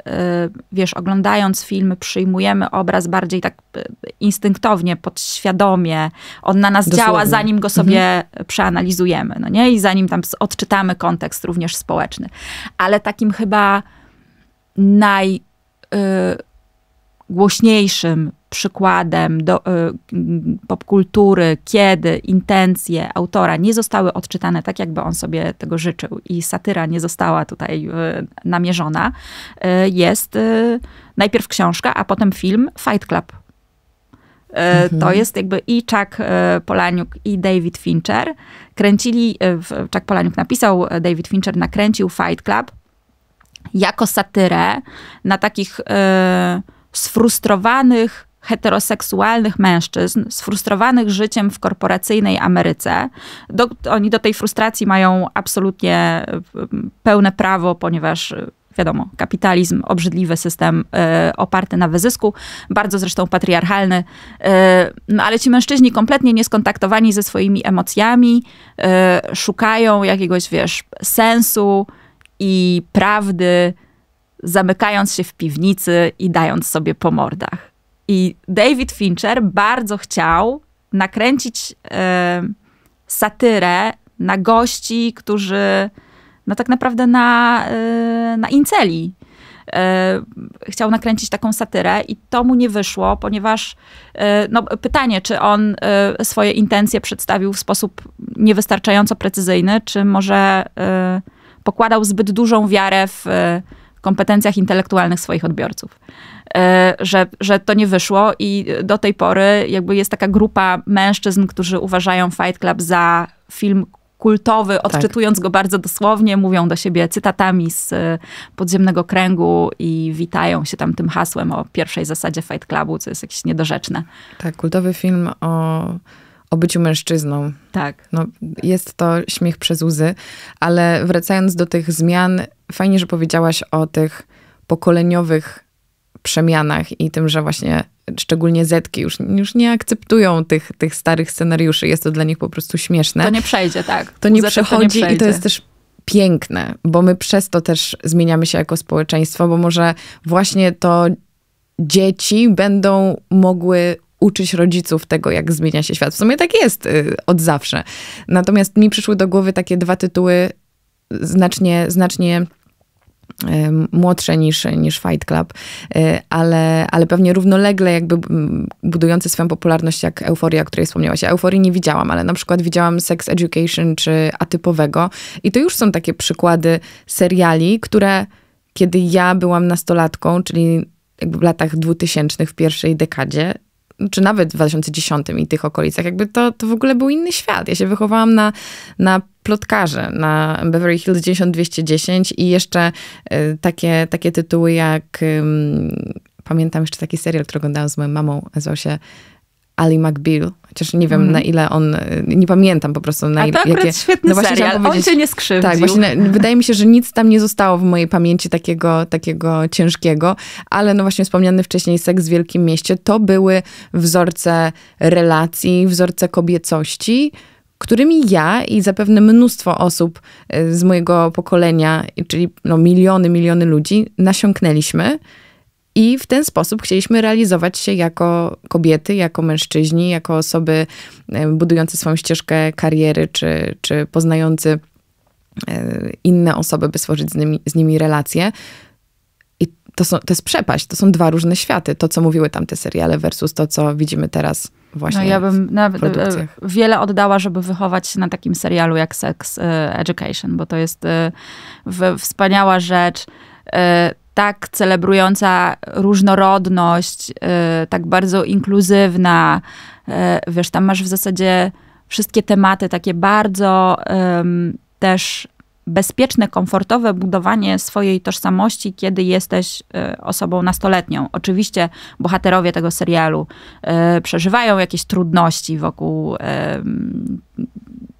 y, wiesz, oglądając filmy, przyjmujemy obraz bardziej tak y, instynktownie, podświadomie. On na nas Dosłownie. działa, zanim go mhm. sobie mhm. przeanalizujemy, no nie? I zanim tam odczytamy kontekst również społeczny. Ale takim chyba naj. Y, głośniejszym przykładem do, y, mm, popkultury, kiedy intencje autora nie zostały odczytane tak, jakby on sobie tego życzył i satyra nie została tutaj y, namierzona, y, jest najpierw książka, a potem film Fight Club. Mhm. To jest jakby i Chuck Polaniuk i David Fincher kręcili, Chuck Polaniuk napisał, David Fincher nakręcił Fight Club jako satyrę na takich sfrustrowanych heteroseksualnych mężczyzn sfrustrowanych życiem w korporacyjnej Ameryce. Do, oni do tej frustracji mają absolutnie y, pełne prawo, ponieważ y, wiadomo, kapitalizm, obrzydliwy system y, oparty na wyzysku, bardzo zresztą patriarchalny. no ale ci mężczyźni kompletnie nieskontaktowani ze swoimi emocjami, szukają jakiegoś, wiesz, sensu i prawdy, zamykając się w piwnicy i dając sobie po mordach. I David Fincher bardzo chciał nakręcić e, satyrę na gości, którzy no tak naprawdę na, e, na inceli. E, chciał nakręcić taką satyrę i to mu nie wyszło, ponieważ no, pytanie, czy on swoje intencje przedstawił w sposób niewystarczająco precyzyjny, czy może pokładał zbyt dużą wiarę w kompetencjach intelektualnych swoich odbiorców. E, że, że to nie wyszło i do tej pory jakby jest taka grupa mężczyzn, którzy uważają Fight Club za film kultowy, tak. odczytując tak. go bardzo dosłownie, mówią do siebie cytatami z e, podziemnego kręgu i witają się tam tym hasłem o pierwszej zasadzie Fight Clubu, co jest jakieś niedorzeczne. Tak, kultowy film o o byciu mężczyzną. Tak. No, jest to śmiech przez łzy, ale wracając do tych zmian, fajnie, że powiedziałaś o tych pokoleniowych przemianach i tym, że właśnie szczególnie Zetki już, już nie akceptują tych, tych starych scenariuszy. Jest to dla nich po prostu śmieszne. To nie przejdzie, tak. To nie przechodzi to nie przejdzie. i to jest też piękne, bo my przez to też zmieniamy się jako społeczeństwo, bo może właśnie to dzieci będą mogły uczyć rodziców tego, jak zmienia się świat. W sumie tak jest y, od zawsze. Natomiast mi przyszły do głowy takie dwa tytuły znacznie, znacznie Y, młodsze niż, niż Fight Club, y, ale, ale pewnie równolegle jakby budujące swoją popularność jak Euforia, o której wspomniałaś. Ja Euforii nie widziałam, ale na przykład widziałam Sex Education czy Atypowego i to już są takie przykłady seriali, które kiedy ja byłam nastolatką, czyli jakby w latach dwutysięcznych, w pierwszej dekadzie, czy nawet w 2010 i tych okolicach, jakby to, to w ogóle był inny świat. Ja się wychowałam na, na plotkarze na Beverly Hills 10210 i jeszcze y, takie, takie tytuły jak y, pamiętam jeszcze taki serial, który oglądałam z moją mamą, nazywał się Ali McBeal, Chociaż nie wiem mm. na ile on, y, nie pamiętam po prostu na A to jakie, świetny no właśnie serial, on cię nie skrzywdził. Tak, właśnie no, wydaje mi się, że nic tam nie zostało w mojej pamięci takiego, takiego ciężkiego, ale no właśnie wspomniany wcześniej seks w Wielkim Mieście, to były wzorce relacji, wzorce kobiecości, którymi ja i zapewne mnóstwo osób y, z mojego pokolenia, czyli no miliony, miliony ludzi, nasiąknęliśmy. I w ten sposób chcieliśmy realizować się jako kobiety, jako mężczyźni, jako osoby e, budujące swoją ścieżkę kariery czy, czy poznający e, inne osoby, by stworzyć z nimi, z nimi relacje. I to, są, to jest przepaść, to są dwa różne światy. To, co mówiły tamte seriale versus to, co widzimy teraz właśnie no, ja bym nawet e, wiele oddała, żeby wychować się na takim serialu jak Sex Education, bo to jest wspaniała rzecz tak celebrująca różnorodność, y, tak bardzo inkluzywna. Y, wiesz, tam masz w zasadzie wszystkie tematy takie bardzo też bezpieczne, komfortowe budowanie swojej tożsamości, kiedy jesteś e, osobą nastoletnią. Oczywiście bohaterowie tego serialu e, przeżywają jakieś trudności wokół e,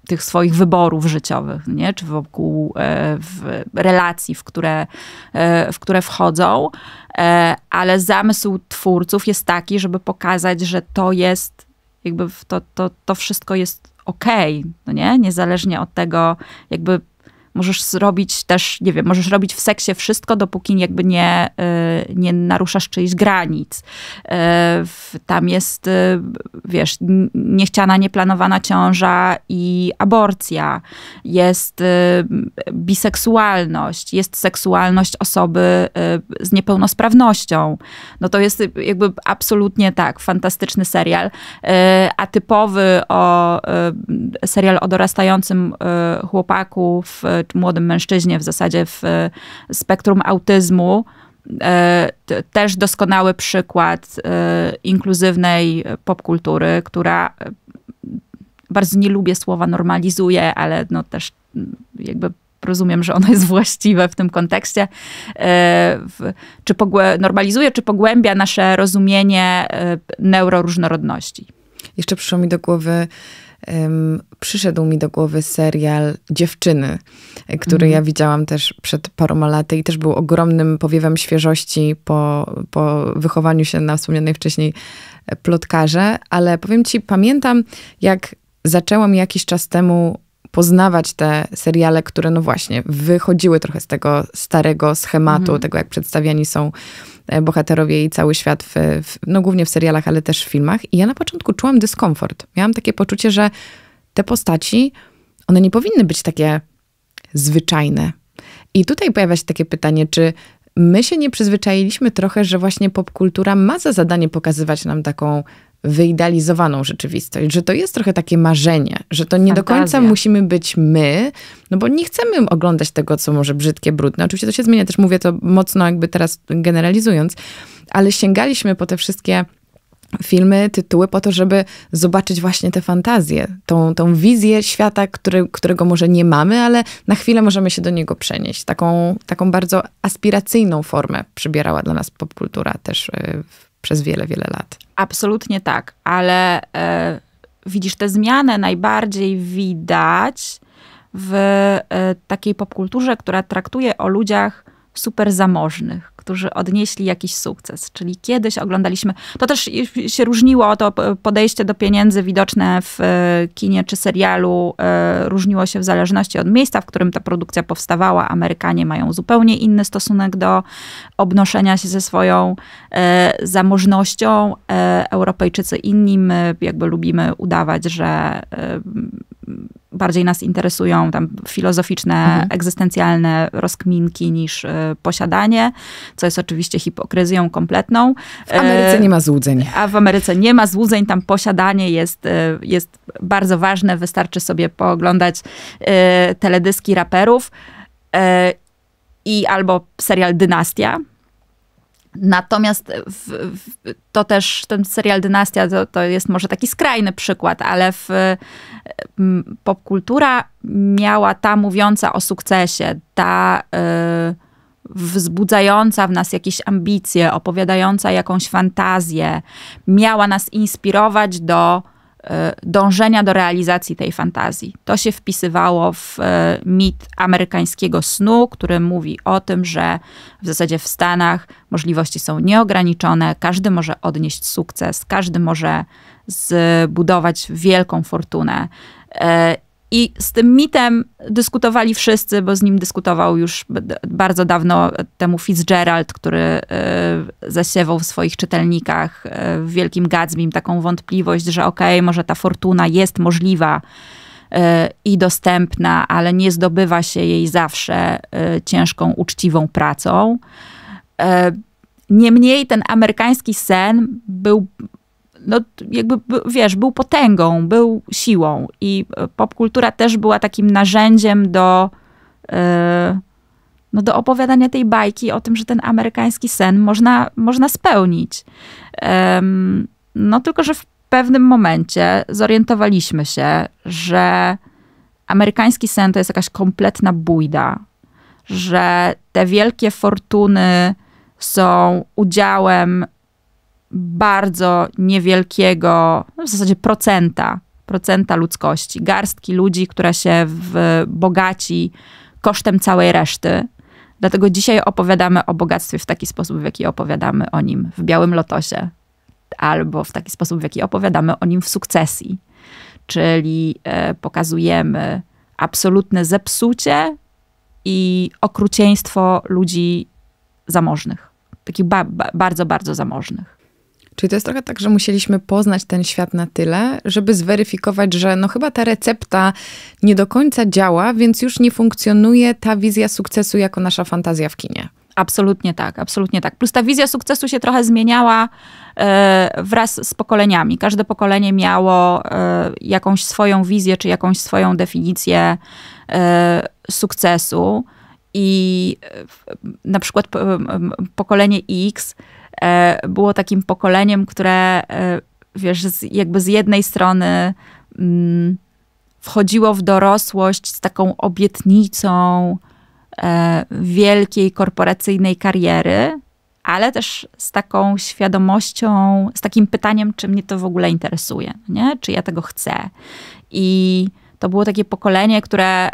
tych swoich wyborów życiowych, nie? czy wokół w relacji, w które, w które wchodzą, ale zamysł twórców jest taki, żeby pokazać, że to jest, jakby to, to, to wszystko jest okej, okay, no nie? Niezależnie od tego, jakby Możesz zrobić też, nie wiem, możesz robić w seksie wszystko, dopóki jakby nie, y, nie naruszasz czyichś granic. Y, tam jest, y, wiesz, niechciana, nieplanowana ciąża i aborcja. Jest biseksualność, jest seksualność osoby z niepełnosprawnością. No to jest jakby absolutnie tak, fantastyczny serial. A typowy o serial o dorastającym chłopaku w młodym mężczyźnie w zasadzie w e, spektrum autyzmu, e, też doskonały przykład e, inkluzywnej popkultury, która bardzo nie lubię słowa normalizuje, ale no też mm, jakby rozumiem, że ono jest właściwe w tym kontekście. Czy normalizuje, czy pogłębia nasze rozumienie neuroróżnorodności? Jeszcze przyszło mi do głowy um, przyszedł mi do głowy serial Dziewczyny, e, który mm. ja widziałam też przed paroma laty i też był ogromnym powiewem świeżości po, po wychowaniu się na wspomnianej wcześniej e, plotkarze, ale powiem ci, pamiętam jak zaczęłam jakiś czas temu poznawać te seriale, które no właśnie wychodziły trochę z tego starego schematu, mhm. tego jak przedstawiani są e, bohaterowie i cały świat, w, w, no głównie w serialach, ale też w filmach. I ja na początku czułam dyskomfort. Miałam takie poczucie, że te postaci, one nie powinny być takie zwyczajne. I tutaj pojawia się takie pytanie, czy my się nie przyzwyczailiśmy trochę, że właśnie popkultura ma za zadanie pokazywać nam taką wyidealizowaną rzeczywistość, że to jest trochę takie marzenie, że to nie Fantazja. do końca musimy być my, no bo nie chcemy oglądać tego, co może brzydkie, brudne. Oczywiście to się zmienia, też mówię to mocno jakby teraz generalizując, ale sięgaliśmy po te wszystkie filmy, tytuły po to, żeby zobaczyć właśnie tę fantazję, tą, tą wizję świata, który, którego może nie mamy, ale na chwilę możemy się do niego przenieść. Taką, taką bardzo aspiracyjną formę przybierała dla nas popkultura też yy, przez wiele, wiele lat. Absolutnie tak, ale e, widzisz, tę zmianę najbardziej widać w e, takiej popkulturze, która traktuje o ludziach super zamożnych, którzy odnieśli jakiś sukces. Czyli kiedyś oglądaliśmy, to też się różniło to podejście do pieniędzy widoczne w e, kinie czy serialu, e, różniło się w zależności od miejsca, w którym ta produkcja powstawała. Amerykanie mają zupełnie inny stosunek do obnoszenia się ze swoją e, zamożnością. Europejczycy inni, my jakby lubimy udawać, że bardziej nas interesują tam filozoficzne, mhm. egzystencjalne rozkminki niż y, posiadanie, co jest oczywiście hipokryzją kompletną. W Ameryce y, nie ma złudzeń. A w Ameryce nie ma złudzeń, tam posiadanie jest, y, jest bardzo ważne, wystarczy sobie pooglądać teledyski raperów i albo serial Dynastia, Natomiast w, w, to też ten serial Dynastia to, to, jest może taki skrajny przykład, ale w, popkultura miała ta mówiąca o sukcesie, ta y, wzbudzająca w nas jakieś ambicje, opowiadająca jakąś fantazję, miała nas inspirować do E, dążenia do realizacji tej fantazji. To się wpisywało w e, mit amerykańskiego snu, który mówi o tym, że w zasadzie w Stanach możliwości są nieograniczone, każdy może odnieść sukces, każdy może zbudować wielką fortunę. E, i z tym mitem dyskutowali wszyscy, bo z nim dyskutował już bardzo dawno temu Fitzgerald, który e, zasiewał w swoich czytelnikach e, w Wielkim Gatsbym taką wątpliwość, że okej, okay, może ta fortuna jest możliwa e, i dostępna, ale nie zdobywa się jej zawsze ciężką, uczciwą pracą. Niemniej ten amerykański sen był no jakby, wiesz, był potęgą, był siłą i e, popkultura też była takim narzędziem do, e, no, do opowiadania tej bajki o tym, że ten amerykański sen można, można spełnić. no tylko, że w pewnym momencie zorientowaliśmy się, że amerykański sen to jest jakaś kompletna bójda, że te wielkie fortuny są udziałem bardzo niewielkiego, no w zasadzie procenta, procenta ludzkości, garstki ludzi, która się w, bogaci kosztem całej reszty. Dlatego dzisiaj opowiadamy o bogactwie w taki sposób, w jaki opowiadamy o nim w Białym Lotosie, albo w taki sposób, w jaki opowiadamy o nim w sukcesji. Czyli e, pokazujemy absolutne zepsucie i okrucieństwo ludzi zamożnych, takich ba- ba- bardzo, bardzo zamożnych. Czyli to jest trochę tak, że musieliśmy poznać ten świat na tyle, żeby zweryfikować, że no chyba ta recepta nie do końca działa, więc już nie funkcjonuje ta wizja sukcesu jako nasza fantazja w kinie. Absolutnie tak, absolutnie tak. Plus ta wizja sukcesu się trochę zmieniała e, wraz z pokoleniami. Każde pokolenie miało e, jakąś swoją wizję czy jakąś swoją definicję e, sukcesu. I e, na przykład pokolenie X E, było takim pokoleniem, które e, wiesz, jakby z jednej strony mm, wchodziło w dorosłość z taką obietnicą e, wielkiej korporacyjnej kariery, ale też z taką świadomością, z takim pytaniem, czy mnie to w ogóle interesuje, nie? czy ja tego chcę. I to było takie pokolenie, które.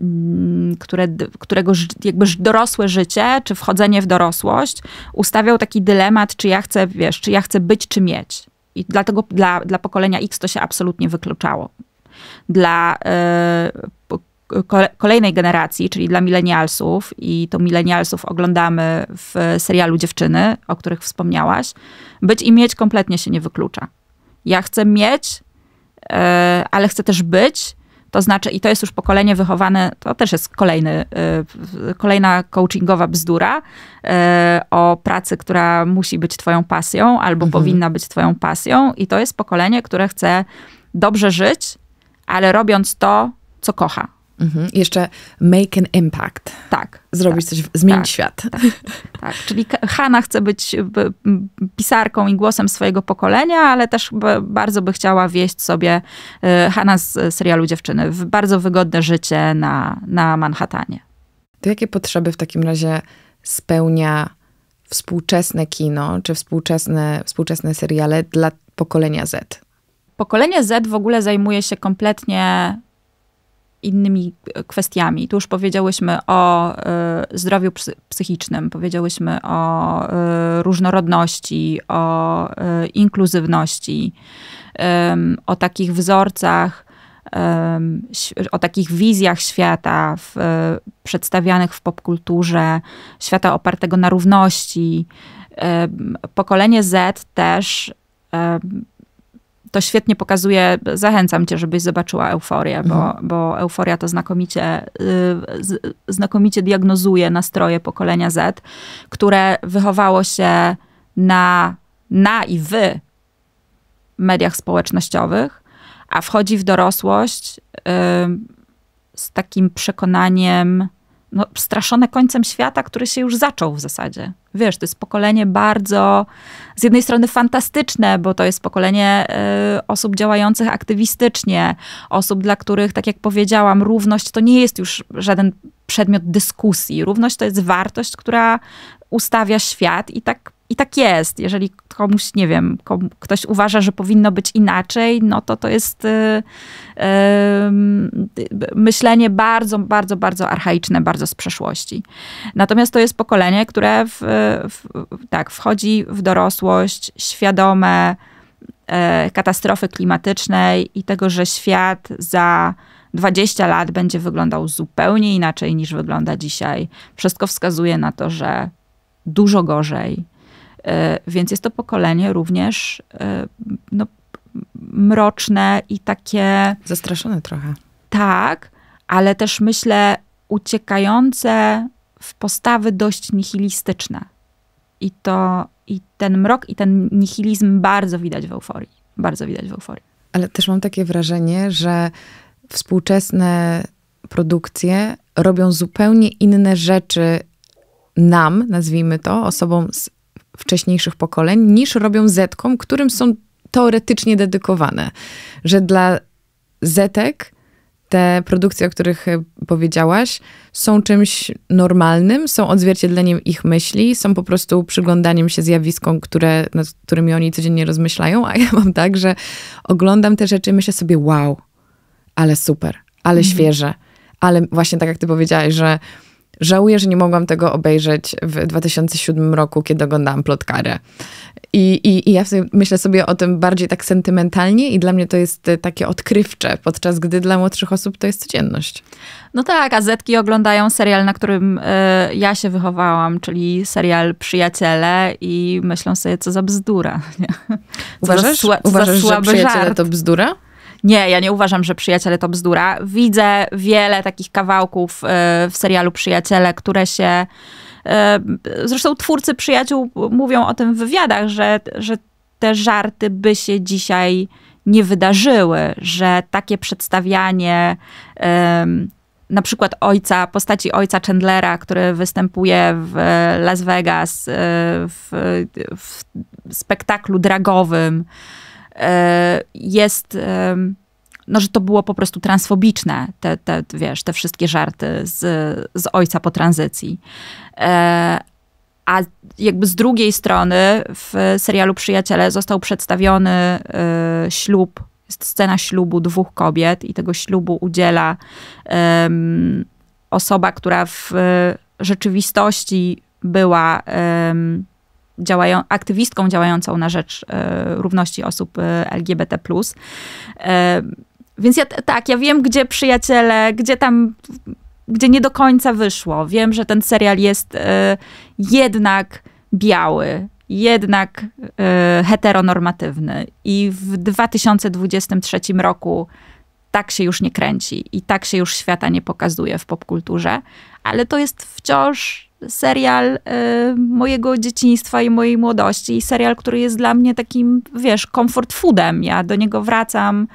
Mm, które, którego jakby dorosłe życie, czy wchodzenie w dorosłość, ustawiał taki dylemat, czy ja chcę, wiesz, czy ja chcę być, czy mieć. I dlatego dla, dla pokolenia X to się absolutnie wykluczało. Dla y, kolejnej generacji, czyli dla milenialsów, i to milenialsów oglądamy w serialu Dziewczyny, o których wspomniałaś, być i mieć kompletnie się nie wyklucza. Ja chcę mieć, y, ale chcę też być, to znaczy, i to jest już pokolenie wychowane, to też jest kolejny, y, kolejna coachingowa bzdura y, o pracy, która musi być twoją pasją albo mhm. powinna być twoją pasją. I to jest pokolenie, które chce dobrze żyć, ale robiąc to, co kocha Mhm. Jeszcze make an impact. Tak. Zrobić tak, coś, zmienić tak, świat. Tak, tak. czyli Hanna chce być e, pisarką i głosem swojego pokolenia, ale też bardzo by chciała wieść sobie, e, Hanna z e, serialu Dziewczyny, w bardzo wygodne życie na, na Manhattanie. To jakie potrzeby w takim razie spełnia współczesne kino, czy współczesne, współczesne seriale dla pokolenia Z? Pokolenie Z w ogóle zajmuje się kompletnie innymi e, kwestiami. Tu już powiedziałyśmy o e, zdrowiu psychicznym, powiedziałyśmy o e, różnorodności, o inkluzywności, o takich wzorcach, o takich wizjach świata w, przedstawianych w popkulturze, świata opartego na równości. Pokolenie Z też to świetnie pokazuje, zachęcam cię, żebyś zobaczyła euforię, bo, mhm. bo euforia to znakomicie, y, znakomicie diagnozuje nastroje pokolenia Z, które wychowało się na, na i w mediach społecznościowych, a wchodzi w dorosłość y, z takim przekonaniem, no, straszone końcem świata, który się już zaczął w zasadzie wiesz, to jest pokolenie bardzo z jednej strony fantastyczne, bo to jest pokolenie y, osób działających aktywistycznie, osób, dla których, tak jak powiedziałam, równość to nie jest już żaden przedmiot dyskusji. Równość to jest wartość, która ustawia świat i tak i tak jest. Jeżeli komuś, nie wiem, komu, ktoś uważa, że powinno być inaczej, no to to jest yy, yy, myślenie bardzo, bardzo, bardzo archaiczne, bardzo z przeszłości. Natomiast to jest pokolenie, które w, w, tak, wchodzi w dorosłość świadome yy, katastrofy klimatycznej i tego, że świat za 20 lat będzie wyglądał zupełnie inaczej niż wygląda dzisiaj. Wszystko wskazuje na to, że dużo gorzej. E, więc jest to pokolenie również e, no, mroczne i takie. Zastraszone trochę. Tak, ale też myślę uciekające w postawy dość nihilistyczne. I to i ten mrok i ten nihilizm bardzo widać w euforii. Bardzo widać w euforii. Ale też mam takie wrażenie, że współczesne produkcje robią zupełnie inne rzeczy nam, nazwijmy to, osobom z wcześniejszych pokoleń, niż robią zetkom, którym są teoretycznie dedykowane. Że dla zetek te produkcje, o których e, powiedziałaś, są czymś normalnym, są odzwierciedleniem ich myśli, są po prostu przyglądaniem się zjawiskom, które, nad którymi oni codziennie rozmyślają, a ja mam tak, że oglądam te rzeczy i myślę sobie, wow, ale super, ale mhm. świeże, ale właśnie tak jak ty powiedziałaś, że Żałuję, że nie mogłam tego obejrzeć w 2007 roku, kiedy oglądałam plotkarę. I, i, I ja myślę sobie o tym bardziej tak sentymentalnie i dla mnie to jest y, takie odkrywcze, podczas gdy dla młodszych osób to jest codzienność. No tak, a Zetki oglądają serial, na którym y, ja się wychowałam, czyli serial Przyjaciele i myślą sobie, co za bzdura. Nie? Co uważasz, za sła, uważasz za że Przyjaciele żart. to bzdura? Nie, ja nie uważam, że Przyjaciele to bzdura. Widzę wiele takich kawałków e, w serialu Przyjaciele, które się... E, zresztą twórcy Przyjaciół mówią o tym w wywiadach, że, że te żarty by się dzisiaj nie wydarzyły, że takie przedstawianie na przykład ojca, postaci ojca Chandlera, który występuje w Las Vegas e, w, w spektaklu dragowym, E, jest, e, no, że to było po prostu transfobiczne, te, te, wiesz, te wszystkie żarty z, z ojca po tranzycji. E, a jakby z drugiej strony w serialu Przyjaciele został przedstawiony ślub, jest scena ślubu dwóch kobiet i tego ślubu udziela um, osoba, która w rzeczywistości była um, działają, aktywistką działającą na rzecz e, równości osób e, LGBT. E, więc ja tak, ja wiem, gdzie przyjaciele, gdzie tam, gdzie nie do końca wyszło. Wiem, że ten serial jest jednak biały, jednak heteronormatywny. I w 2023 roku tak się już nie kręci i tak się już świata nie pokazuje w popkulturze, ale to jest wciąż serial y, mojego dzieciństwa i mojej młodości. Serial, który jest dla mnie takim, wiesz, comfort foodem. Ja do niego wracam,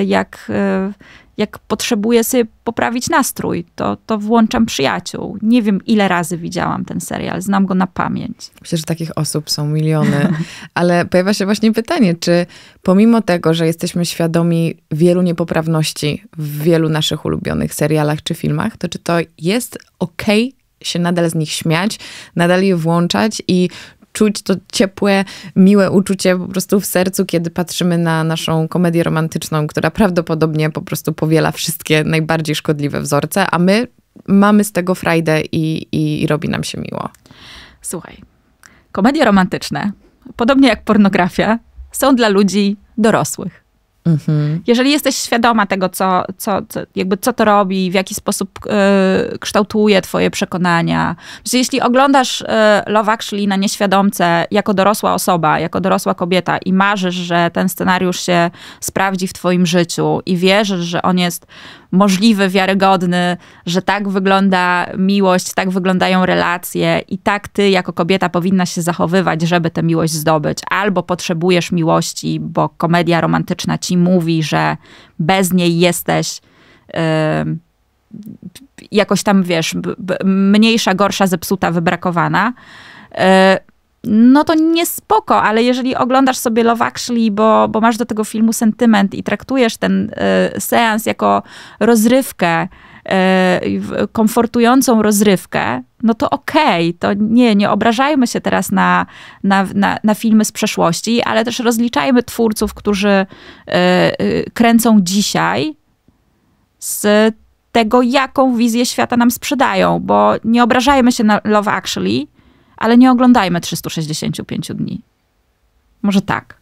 y, jak, y, jak potrzebuję sobie poprawić nastrój, to, to włączam przyjaciół. Nie wiem, ile razy widziałam ten serial, znam go na pamięć. Myślę, że takich osób są miliony, ale pojawia się właśnie pytanie, czy pomimo tego, że jesteśmy świadomi wielu niepoprawności w wielu naszych ulubionych serialach czy filmach, to czy to jest okej okay się nadal z nich śmiać, nadal je włączać i czuć to ciepłe, miłe uczucie po prostu w sercu, kiedy patrzymy na naszą komedię romantyczną, która prawdopodobnie po prostu powiela wszystkie najbardziej szkodliwe wzorce, a my mamy z tego frajdę i, i, i robi nam się miło. Słuchaj, komedie romantyczne, podobnie jak pornografia, są dla ludzi dorosłych. Mhm. Jeżeli jesteś świadoma tego, co, co, co, jakby co to robi, w jaki sposób y, kształtuje twoje przekonania. że jeśli oglądasz y, Love Actually na nieświadomce jako dorosła osoba, jako dorosła kobieta i marzysz, że ten scenariusz się sprawdzi w twoim życiu i wierzysz, że on jest możliwy, wiarygodny, że tak wygląda miłość, tak wyglądają relacje i tak ty jako kobieta powinna się zachowywać, żeby tę miłość zdobyć. Albo potrzebujesz miłości, bo komedia romantyczna ci mówi, że bez niej jesteś. Yy, jakoś tam, wiesz, mniejsza, gorsza, zepsuta, wybrakowana. Yy, no to niespoko, ale jeżeli oglądasz sobie Love Actually, bo, bo masz do tego filmu sentyment i traktujesz ten y, seans jako rozrywkę, y, komfortującą rozrywkę, no to okej, okay, to nie, nie obrażajmy się teraz na, na, na, na, filmy z przeszłości, ale też rozliczajmy twórców, którzy y, y kręcą dzisiaj z tego, jaką wizję świata nam sprzedają, bo nie obrażajmy się na Love Actually, ale nie oglądajmy 365 dni. Może tak.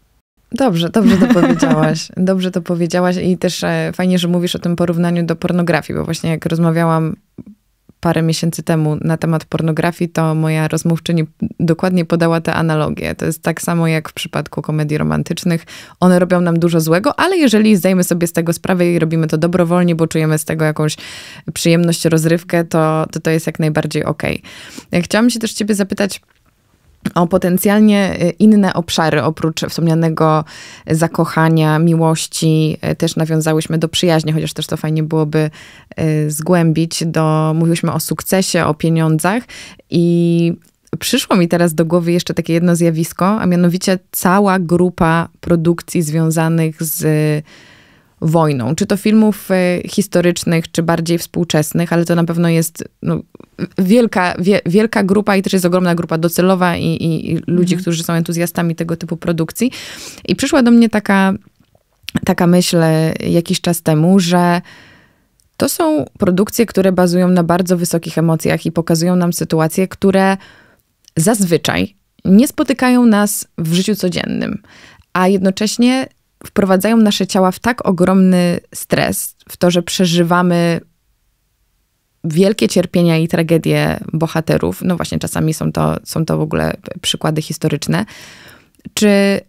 Dobrze, dobrze to powiedziałaś. Dobrze to powiedziałaś i też e, fajnie, że mówisz o tym porównaniu do pornografii, bo właśnie jak rozmawiałam parę miesięcy temu na temat pornografii, to moja rozmówczyni dokładnie podała te analogie. To jest tak samo jak w przypadku komedii romantycznych. One robią nam dużo złego, ale jeżeli zdajemy sobie z tego sprawę i robimy to dobrowolnie, bo czujemy z tego jakąś przyjemność, rozrywkę, to to, to jest jak najbardziej okej. Okay. Chciałam się też ciebie zapytać, o potencjalnie e, inne obszary oprócz wspomnianego zakochania, miłości. E, też nawiązałyśmy do przyjaźni, chociaż też to fajnie byłoby e, zgłębić. Do, mówiłyśmy o sukcesie, o pieniądzach i przyszło mi teraz do głowy jeszcze takie jedno zjawisko, a mianowicie cała grupa produkcji związanych z wojną, czy to filmów e, historycznych, czy bardziej współczesnych, ale to na pewno jest no, wielka, wie, wielka grupa i też jest ogromna grupa docelowa i, i, i ludzi, mhm. którzy są entuzjastami tego typu produkcji. I przyszła do mnie taka, taka myśl e, jakiś czas temu, że to są produkcje, które bazują na bardzo wysokich emocjach i pokazują nam sytuacje, które zazwyczaj nie spotykają nas w życiu codziennym, a jednocześnie wprowadzają nasze ciała w tak ogromny stres, w to, że przeżywamy wielkie cierpienia i tragedie bohaterów, no właśnie czasami są to, są to w ogóle przykłady historyczne, czy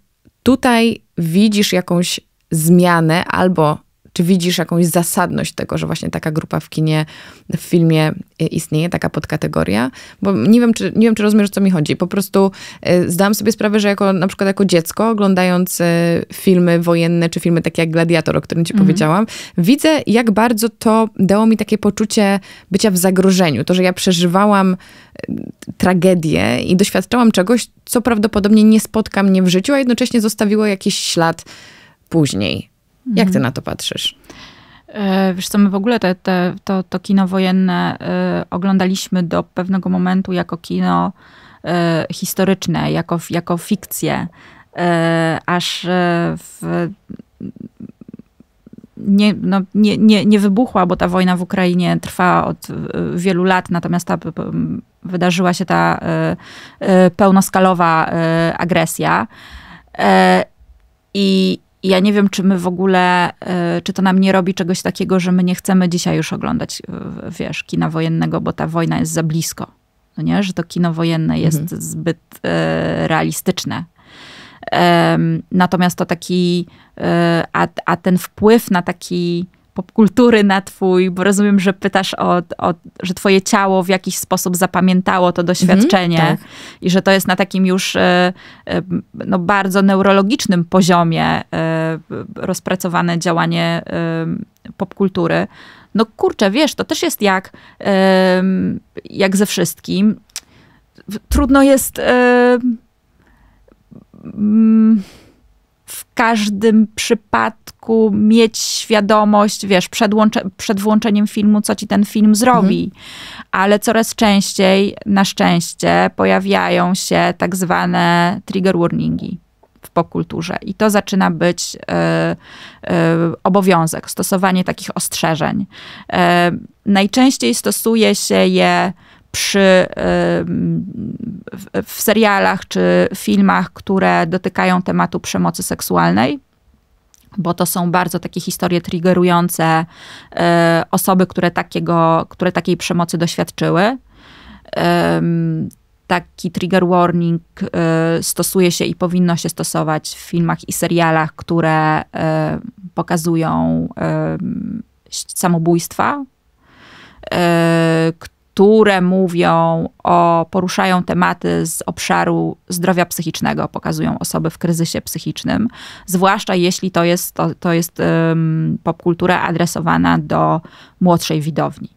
tutaj widzisz jakąś zmianę albo czy widzisz jakąś zasadność tego, że właśnie taka grupa w kinie, w filmie y, istnieje, taka podkategoria? Bo nie wiem, czy, nie wiem, czy rozumiesz, o co mi chodzi. Po prostu y, zdałam sobie sprawę, że jako, na przykład jako dziecko, oglądając y, filmy wojenne, czy filmy takie jak Gladiator, o którym ci mhm. powiedziałam, widzę, jak bardzo to dało mi takie poczucie bycia w zagrożeniu. To, że ja przeżywałam tragedię i doświadczałam czegoś, co prawdopodobnie nie spotka mnie w życiu, a jednocześnie zostawiło jakiś ślad później. Jak ty mhm. na to patrzysz? E, wiesz co, my w ogóle te, te, to, to kino wojenne y, oglądaliśmy do pewnego momentu jako kino y, historyczne, jako, jako fikcję, y, aż w, nie, no, nie, nie, nie wybuchła, bo ta wojna w Ukrainie trwa od wielu lat, natomiast ta, wydarzyła się ta pełnoskalowa agresja. I ja nie wiem, czy my w ogóle, y, czy to nam nie robi czegoś takiego, że my nie chcemy dzisiaj już oglądać, y, wiesz, kina wojennego, bo ta wojna jest za blisko. No nie? Że to kino wojenne mhm. jest mhm. zbyt e, realistyczne. E, natomiast to taki, e, a, a ten wpływ na taki popkultury na twój, bo rozumiem, że pytasz o, o że twoje ciało w jakiś sposób zapamiętało to doświadczenie mhm, tak. i że to jest na takim już e, e, no, bardzo neurologicznym poziomie e, rozpracowane działanie popkultury. No kurczę, wiesz, to też jest jak, jak ze wszystkim. Trudno jest w każdym przypadku mieć świadomość, wiesz, przed, przed włączeniem filmu, co ci ten film zrobi. Mhm. Ale coraz częściej, na szczęście, pojawiają się tak zwane trigger warningi w pokulturze I to zaczyna być y, y, obowiązek, stosowanie takich ostrzeżeń. Y, najczęściej stosuje się je przy, w, w serialach czy filmach, które dotykają tematu przemocy seksualnej bo to są bardzo takie historie triggerujące y, osoby, które, takiego, które takiej przemocy doświadczyły. Ym, taki trigger warning y, stosuje się i powinno się stosować w filmach i serialach, które y, pokazują samobójstwa, które mówią o, poruszają tematy z obszaru zdrowia psychicznego, pokazują osoby w kryzysie psychicznym, zwłaszcza jeśli to jest, to, to jest um, popkultura adresowana do młodszej widowni.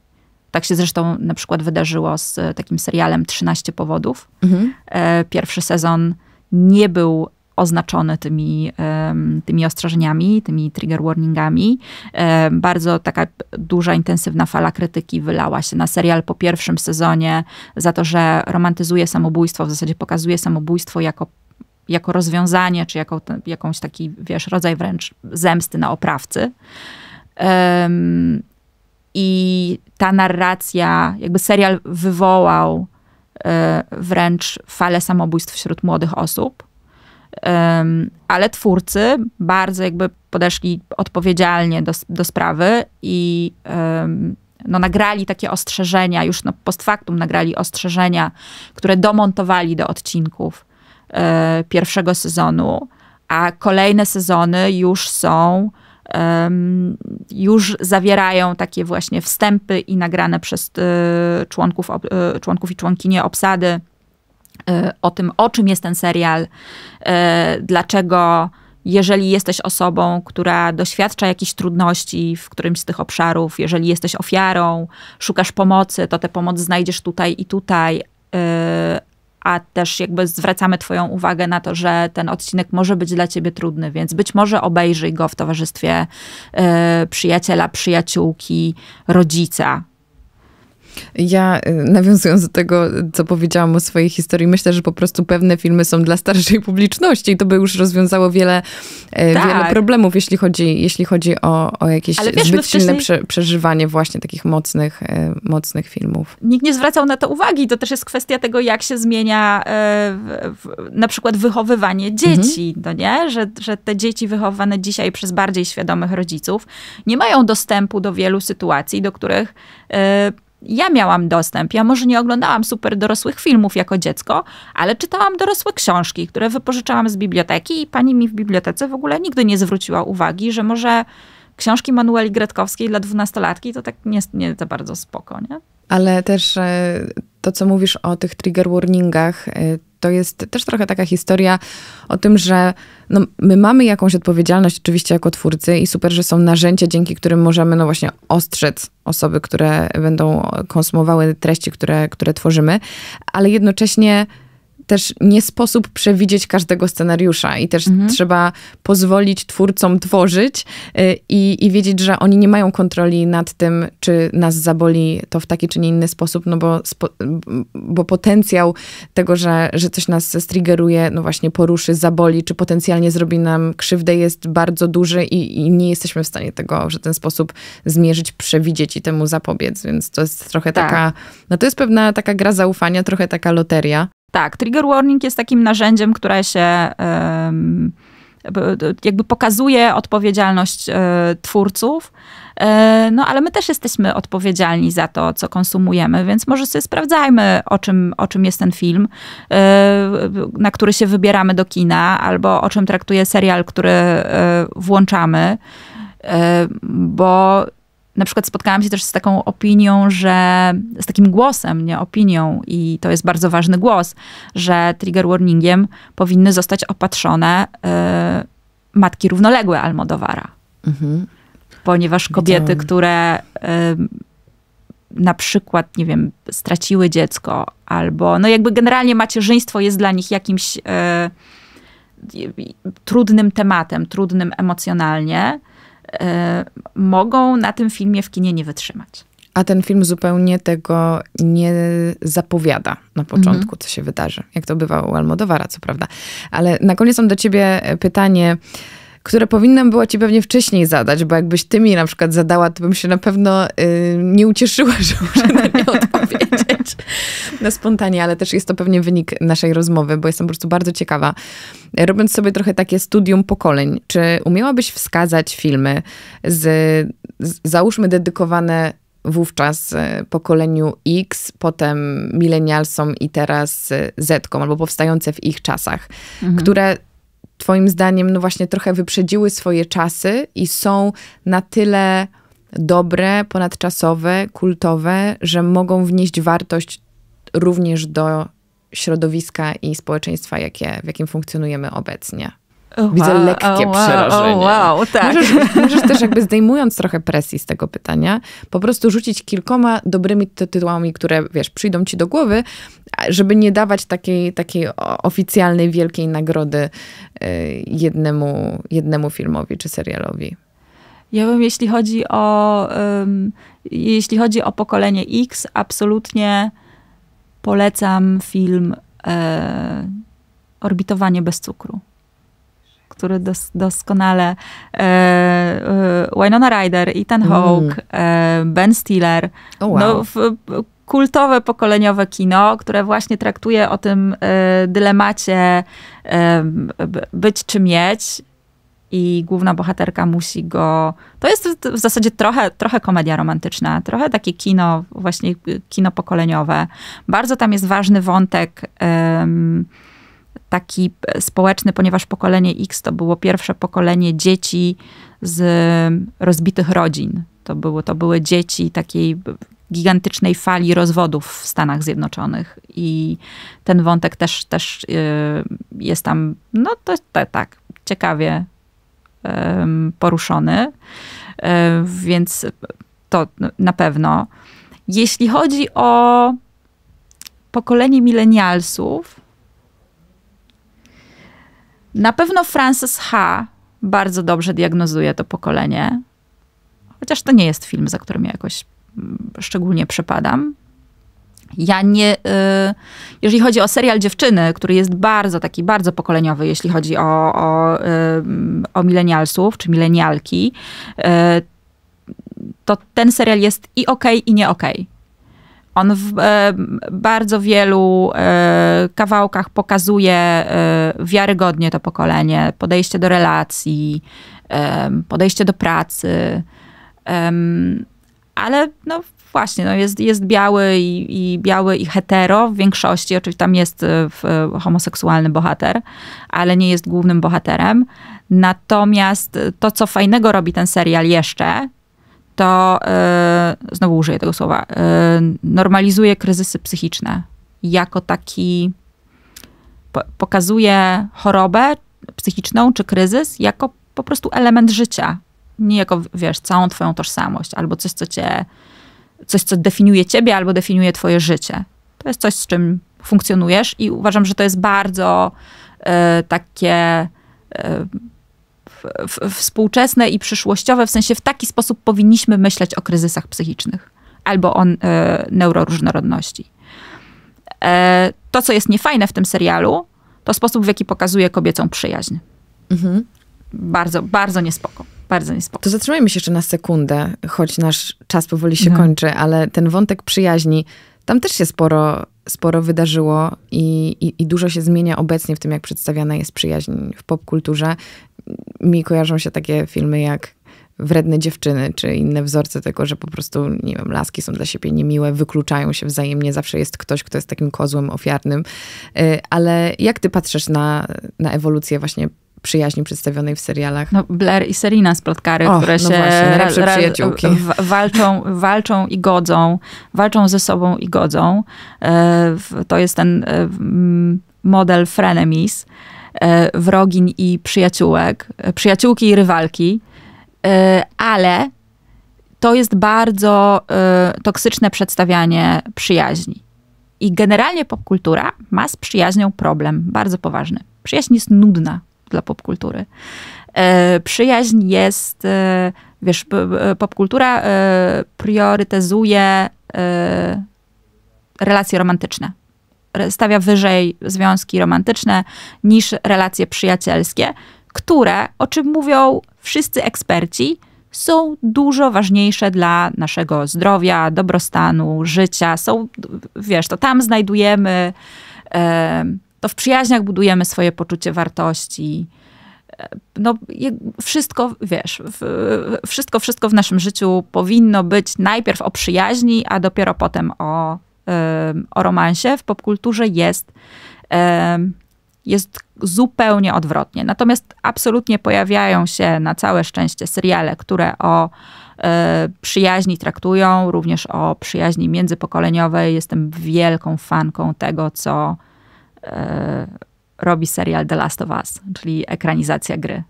Tak się zresztą na przykład wydarzyło z y, takim serialem 13 powodów. Mhm. E, pierwszy sezon nie był oznaczony tymi, tymi ostrzeżeniami, tymi trigger warningami. Bardzo taka duża, intensywna fala krytyki wylała się na serial po pierwszym sezonie za to, że romantyzuje samobójstwo, w zasadzie pokazuje samobójstwo jako jako rozwiązanie, czy jako, jakąś taki, wiesz, rodzaj wręcz zemsty na oprawcy. Um, I ta narracja, jakby serial wywołał y, wręcz falę samobójstw wśród młodych osób ale twórcy bardzo jakby podeszli odpowiedzialnie do, do sprawy i no, nagrali takie ostrzeżenia, już no, post factum nagrali ostrzeżenia, które domontowali do odcinków e, pierwszego sezonu, a kolejne sezony już są już zawierają takie właśnie wstępy i nagrane przez e, członków, e, członków i członkinie obsady o tym, o czym jest ten serial, e, dlaczego jeżeli jesteś osobą, która doświadcza jakichś trudności w którymś z tych obszarów, jeżeli jesteś ofiarą, szukasz pomocy, to tę pomoc znajdziesz tutaj i tutaj. E, a też jakby zwracamy Twoją uwagę na to, że ten odcinek może być dla Ciebie trudny, więc być może obejrzyj go w towarzystwie e, przyjaciela, przyjaciółki, rodzica, ja y, nawiązując do tego, co powiedziałam o swojej historii, myślę, że po prostu pewne filmy są dla starszej publiczności i to by już rozwiązało wiele, e, tak. wiele problemów, jeśli chodzi, jeśli chodzi o, o jakieś wiesz, zbyt silne prze, przeżywanie właśnie takich mocnych, e, mocnych filmów. Nikt nie zwracał na to uwagi. To też jest kwestia tego, jak się zmienia e, na przykład wychowywanie mhm. dzieci, mhm. no nie? Że, że te dzieci wychowane dzisiaj przez bardziej świadomych rodziców nie mają dostępu do wielu sytuacji, do których ja miałam dostęp. Ja może nie oglądałam super dorosłych filmów jako dziecko, ale czytałam dorosłe książki, które wypożyczałam z biblioteki i pani mi w bibliotece w ogóle nigdy nie zwróciła uwagi, że może książki Manueli Gretkowskiej dla dwunastolatki to tak nie, nie za bardzo spoko, nie? Ale też e, to, co mówisz o tych trigger warningach, e, to jest też trochę taka historia o tym, że no, my mamy jakąś odpowiedzialność oczywiście jako twórcy i super, że są narzędzia, dzięki którym możemy no właśnie ostrzec osoby, które będą konsumowały treści, które, które tworzymy, ale jednocześnie też nie sposób przewidzieć każdego scenariusza i też mhm. trzeba pozwolić twórcom tworzyć y, i, i wiedzieć, że oni nie mają kontroli nad tym, czy nas zaboli to w taki czy nie inny sposób, no bo, bo potencjał tego, że, że coś nas striggeruje, no właśnie poruszy, zaboli, czy potencjalnie zrobi nam krzywdę jest bardzo duży i, i nie jesteśmy w stanie tego w ten sposób zmierzyć, przewidzieć i temu zapobiec, więc to jest trochę tak. taka, no to jest pewna taka gra zaufania, trochę taka loteria. Tak, trigger warning jest takim narzędziem, które się jakby pokazuje odpowiedzialność e, twórców, e, no ale my też jesteśmy odpowiedzialni za to, co konsumujemy, więc może sobie sprawdzajmy, o czym, o czym jest ten film, e, na który się wybieramy do kina, albo o czym traktuje serial, który włączamy, bo na przykład spotkałam się też z taką opinią, że z takim głosem, nie opinią, i to jest bardzo ważny głos, że trigger warningiem powinny zostać opatrzone y, matki równoległe Almodowara. Mhm. Ponieważ kobiety, Widziałam. które y, na przykład, nie wiem, straciły dziecko, albo no jakby generalnie macierzyństwo jest dla nich jakimś y, trudnym tematem, trudnym emocjonalnie E, mogą na tym filmie w kinie nie wytrzymać. A ten film zupełnie tego nie zapowiada na początku, mhm. co się wydarzy, jak to bywa u Almodowara, co prawda. Ale na koniec mam do ciebie pytanie które powinnam była ci pewnie wcześniej zadać, bo jakbyś ty mi na przykład zadała, to bym się na pewno y, nie ucieszyła, że muszę na nie odpowiedzieć na spontanie, ale też jest to pewnie wynik naszej rozmowy, bo jestem po prostu bardzo ciekawa. Robiąc sobie trochę takie studium pokoleń, czy umiałabyś wskazać filmy z, z załóżmy dedykowane wówczas y, pokoleniu X, potem milenialsom i teraz y, Z, albo powstające w ich czasach, mhm. które Twoim zdaniem, no właśnie, trochę wyprzedziły swoje czasy i są na tyle dobre, ponadczasowe, kultowe, że mogą wnieść wartość również do środowiska i społeczeństwa, jakie, w jakim funkcjonujemy obecnie? Widzę lekkie oh, oh przerażenie. Oh, wow, tak. Możesz, możesz, też jakby zdejmując trochę presji z tego pytania, po prostu rzucić kilkoma dobrymi tytułami, które wiesz, przyjdą ci do głowy, żeby nie dawać takiej, takiej oficjalnej wielkiej nagrody y, jednemu, jednemu filmowi czy serialowi. Ja bym, jeśli chodzi o, um, jeśli chodzi o pokolenie X, absolutnie polecam film e, Orbitowanie bez cukru który dos, doskonale e, e Winona Ryder, Ethan mm. Hawke, mm. Ben Stiller. Oh, wow. no, w, kultowe pokoleniowe kino, które właśnie traktuje o tym e, dylemacie być czy mieć. I główna bohaterka musi go. To jest w zasadzie trochę, trochę komedia romantyczna, trochę takie kino, właśnie kino pokoleniowe. Bardzo tam jest ważny wątek. Um, taki e, społeczny, ponieważ pokolenie X to było pierwsze pokolenie dzieci z rozbitych rodzin. To, było, to były dzieci takiej gigantycznej fali rozwodów w Stanach Zjednoczonych. I ten wątek też, też y, jest tam, no to, tak, ciekawie poruszony. E, więc to na pewno. Jeśli chodzi o pokolenie milenialsów, na pewno Frances H. bardzo dobrze diagnozuje to pokolenie, chociaż to nie jest film, za którym ja jakoś mm, szczególnie przepadam. Ja nie, y, jeżeli chodzi o serial Dziewczyny, który jest bardzo taki, bardzo pokoleniowy, jeśli chodzi o, o, y, o milenialsów czy milenialki, y, to ten serial jest i okej, okay, i nie okej. Okay. On w e, bardzo wielu e, kawałkach pokazuje e, wiarygodnie to pokolenie, podejście do relacji, e, podejście do pracy. ale no właśnie, no jest, jest biały i, i, biały i hetero w większości. Oczywiście tam jest e, w, e, homoseksualny bohater, ale nie jest głównym bohaterem. Natomiast to, co fajnego robi ten serial jeszcze, to e, znowu użyję tego słowa e, normalizuje kryzysy psychiczne jako taki pokazuje chorobę psychiczną czy kryzys jako po prostu element życia, nie jako wiesz całą twoją tożsamość albo coś co cię coś co definiuje ciebie albo definiuje twoje życie. To jest coś z czym funkcjonujesz i uważam, że to jest bardzo e, takie współczesne i przyszłościowe, w sensie w taki sposób powinniśmy myśleć o kryzysach psychicznych albo o e, neuroróżnorodności. E, to, co jest niefajne w tym serialu, to sposób, w jaki pokazuje kobiecą przyjaźń. Mhm. Bardzo, bardzo niespoko. Bardzo niespoko. To zatrzymajmy się jeszcze na sekundę, choć nasz czas powoli się no. kończy, ale ten wątek przyjaźni, tam też się sporo sporo wydarzyło i, i, i, dużo się zmienia obecnie w tym, jak przedstawiana jest przyjaźń w popkulturze. Mi kojarzą się takie filmy jak Wredne dziewczyny, czy inne wzorce tego, że po prostu, nie wiem, laski są dla siebie niemiłe, wykluczają się wzajemnie, zawsze jest ktoś, kto jest takim kozłem ofiarnym. Y, ale jak ty patrzysz na, na ewolucję właśnie przyjaźni przedstawionej w serialach. No, Blair i Serena z Plotkary, które no się właśnie, ra, przyjaciółki. Ra, walczą, walczą i godzą, walczą ze sobą i godzą. E, to jest ten e, model frenemies, e, wrogin i przyjaciółek, przyjaciółki i rywalki, ale to jest bardzo toksyczne przedstawianie przyjaźni. I generalnie popkultura ma z przyjaźnią problem bardzo poważny. Przyjaźń jest nudna, dla popkultury. E, przyjaźń jest, e, wiesz, popkultura e, priorytetyzuje e, relacje romantyczne. Stawia wyżej związki romantyczne niż relacje przyjacielskie, które, o czym mówią wszyscy eksperci, są dużo ważniejsze dla naszego zdrowia, dobrostanu, życia. Są, wiesz, to tam znajdujemy e, to w przyjaźniach budujemy swoje poczucie wartości. E, no, wszystko, wiesz, wszystko, wszystko w naszym życiu powinno być najpierw o przyjaźni, a dopiero potem o, o romansie. W popkulturze jest, jest zupełnie odwrotnie. Natomiast absolutnie pojawiają się na całe szczęście seriale, które o e, przyjaźni traktują, również o przyjaźni międzypokoleniowej. Jestem wielką fanką tego, co E, robi serial The Last of Us, czyli ekranizacja gry.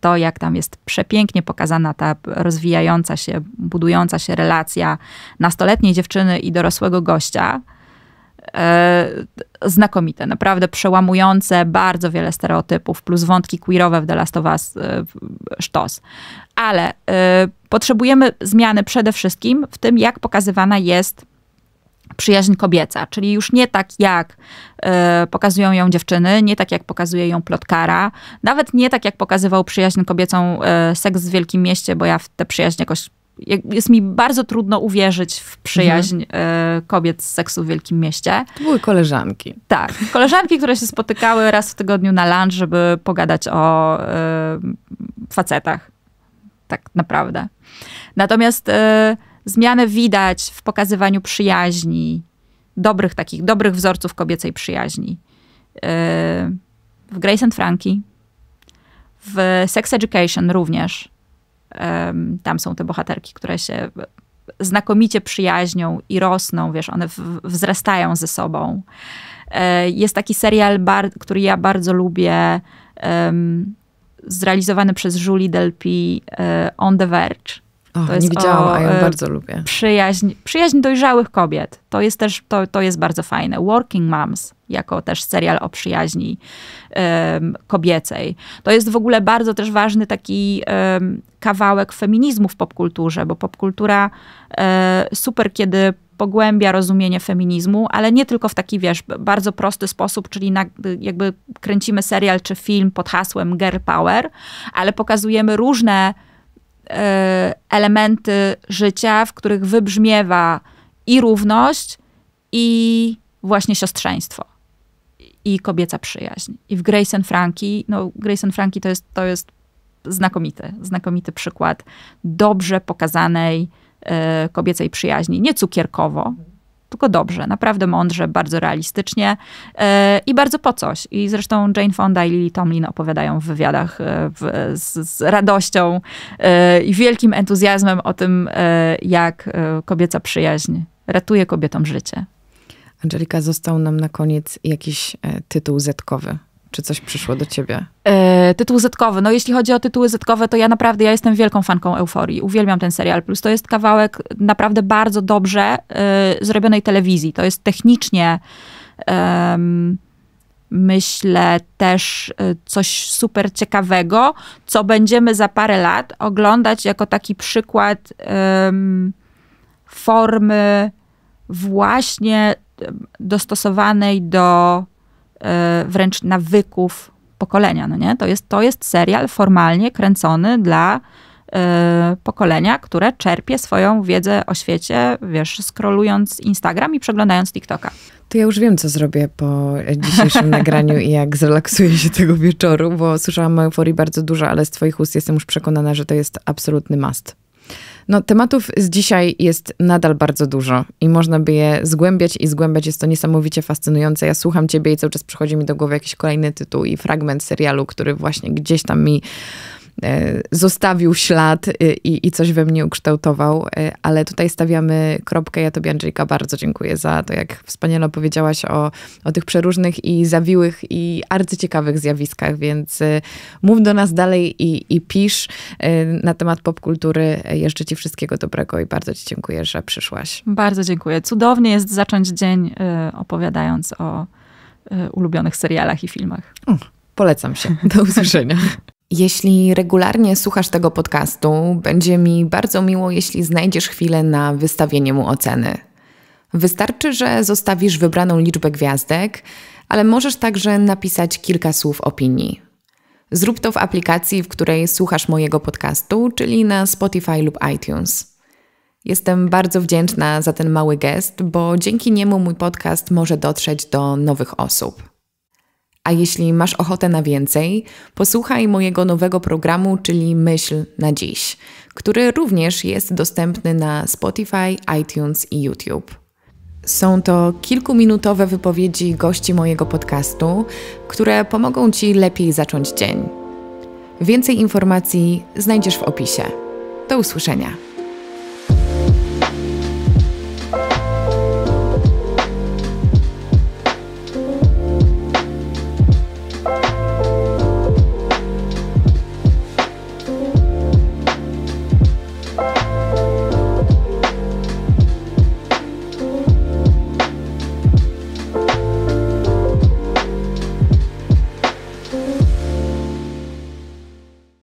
To, jak tam jest przepięknie pokazana ta rozwijająca się, budująca się relacja nastoletniej dziewczyny i dorosłego gościa, e, znakomite, naprawdę przełamujące bardzo wiele stereotypów, plus wątki queerowe w The Last of Us, e, sztos. Ale potrzebujemy zmiany przede wszystkim w tym, jak pokazywana jest przyjaźń kobieca, czyli już nie tak jak y, pokazują ją dziewczyny, nie tak jak pokazuje ją plotkara, nawet nie tak jak pokazywał przyjaźń kobiecą y, seks w Wielkim Mieście, bo ja w tę przyjaźń jakoś jest mi bardzo trudno uwierzyć w przyjaźń mhm. E, kobiet z seksu w Wielkim Mieście. To były koleżanki. Tak. Koleżanki, które się spotykały raz w tygodniu na lunch, żeby pogadać o y, facetach. Tak naprawdę. Natomiast y, Zmianę widać w pokazywaniu przyjaźni, dobrych takich, dobrych wzorców kobiecej przyjaźni. Yy, w Grace and Frankie, w Sex Education również. Tam są te bohaterki, które się znakomicie przyjaźnią i rosną, wiesz, one wzrastają ze sobą. Yy, jest taki serial, który ja bardzo lubię, zrealizowany przez Julie Delpy, yy, On the Verge. Oh, to jest nie widziałam, o, a ja e, bardzo lubię. Przyjaźń, przyjaźń dojrzałych kobiet. To jest też, to, to jest bardzo fajne. Working Moms, jako też serial o przyjaźni um, kobiecej. To jest w ogóle bardzo też ważny taki um, kawałek feminizmu w popkulturze, bo popkultura um, super, kiedy pogłębia rozumienie feminizmu, ale nie tylko w taki, wiesz, bardzo prosty sposób, czyli na, jakby kręcimy serial czy film pod hasłem girl power, ale pokazujemy różne E, elementy życia, w których wybrzmiewa i równość, i właśnie siostrzeństwo, i kobieca przyjaźń. I w Grayson Franki, no Grayson Franki to jest, to jest znakomity, znakomity przykład dobrze pokazanej e, kobiecej przyjaźni. Nie cukierkowo, tylko dobrze, naprawdę mądrze, bardzo realistycznie e, i bardzo po coś. I zresztą Jane Fonda i Lily Tomlin opowiadają w wywiadach e, w, z, z, radością e, i wielkim entuzjazmem o tym, jak kobieca przyjaźń ratuje kobietom życie. Angelika, został nam na koniec jakiś tytuł zetkowy czy coś przyszło do ciebie? E, tytuł zetkowy. No jeśli chodzi o tytuły zetkowe, to ja naprawdę, ja jestem wielką fanką Euforii. Uwielbiam ten serial. Plus to jest kawałek naprawdę bardzo dobrze e, zrobionej telewizji. To jest technicznie... myślę, też e, coś super ciekawego, co będziemy za parę lat oglądać jako taki przykład formy właśnie dostosowanej do E, wręcz nawyków pokolenia, no nie? To jest, to jest serial formalnie kręcony dla e, pokolenia, które czerpie swoją wiedzę o świecie, wiesz, scrollując Instagram i przeglądając TikToka. To ja już wiem, co zrobię po dzisiejszym nagraniu i jak zrelaksuję się tego wieczoru, bo słyszałam euforii bardzo dużo, ale z twoich ust jestem już przekonana, że to jest absolutny must. No, tematów z dzisiaj jest nadal bardzo dużo i można by je zgłębiać i zgłębiać. Jest to niesamowicie fascynujące. Ja słucham ciebie i cały czas przychodzi mi do głowy jakiś kolejny tytuł i fragment serialu, który właśnie gdzieś tam mi E, zostawił ślad e, i, i coś we mnie ukształtował, e, ale tutaj stawiamy kropkę. Ja tobie, Andrzejka, bardzo dziękuję za to, jak wspaniale powiedziałaś o, o tych przeróżnych i zawiłych i arcyciekawych zjawiskach, więc mów do nas dalej i, i pisz na temat popkultury. Jeszcze ci wszystkiego dobrego i bardzo ci dziękuję, że przyszłaś. Bardzo dziękuję. Cudownie jest zacząć dzień opowiadając o ulubionych serialach i filmach. polecam się. Do usłyszenia. Jeśli regularnie słuchasz tego podcastu, będzie mi bardzo miło, jeśli znajdziesz chwilę na wystawienie mu oceny. Wystarczy, że zostawisz wybraną liczbę gwiazdek, ale możesz także napisać kilka słów opinii. Zrób to w aplikacji, w której słuchasz mojego podcastu, czyli na Spotify lub iTunes. Jestem bardzo wdzięczna za ten mały gest, bo dzięki niemu mój podcast może dotrzeć do nowych osób. A jeśli masz ochotę na więcej, posłuchaj mojego nowego programu, czyli Myśl na dziś, który również jest dostępny na Spotify, iTunes i YouTube. Są to kilkuminutowe wypowiedzi gości mojego podcastu, które pomogą Ci lepiej zacząć dzień. Więcej informacji znajdziesz w opisie. Do usłyszenia.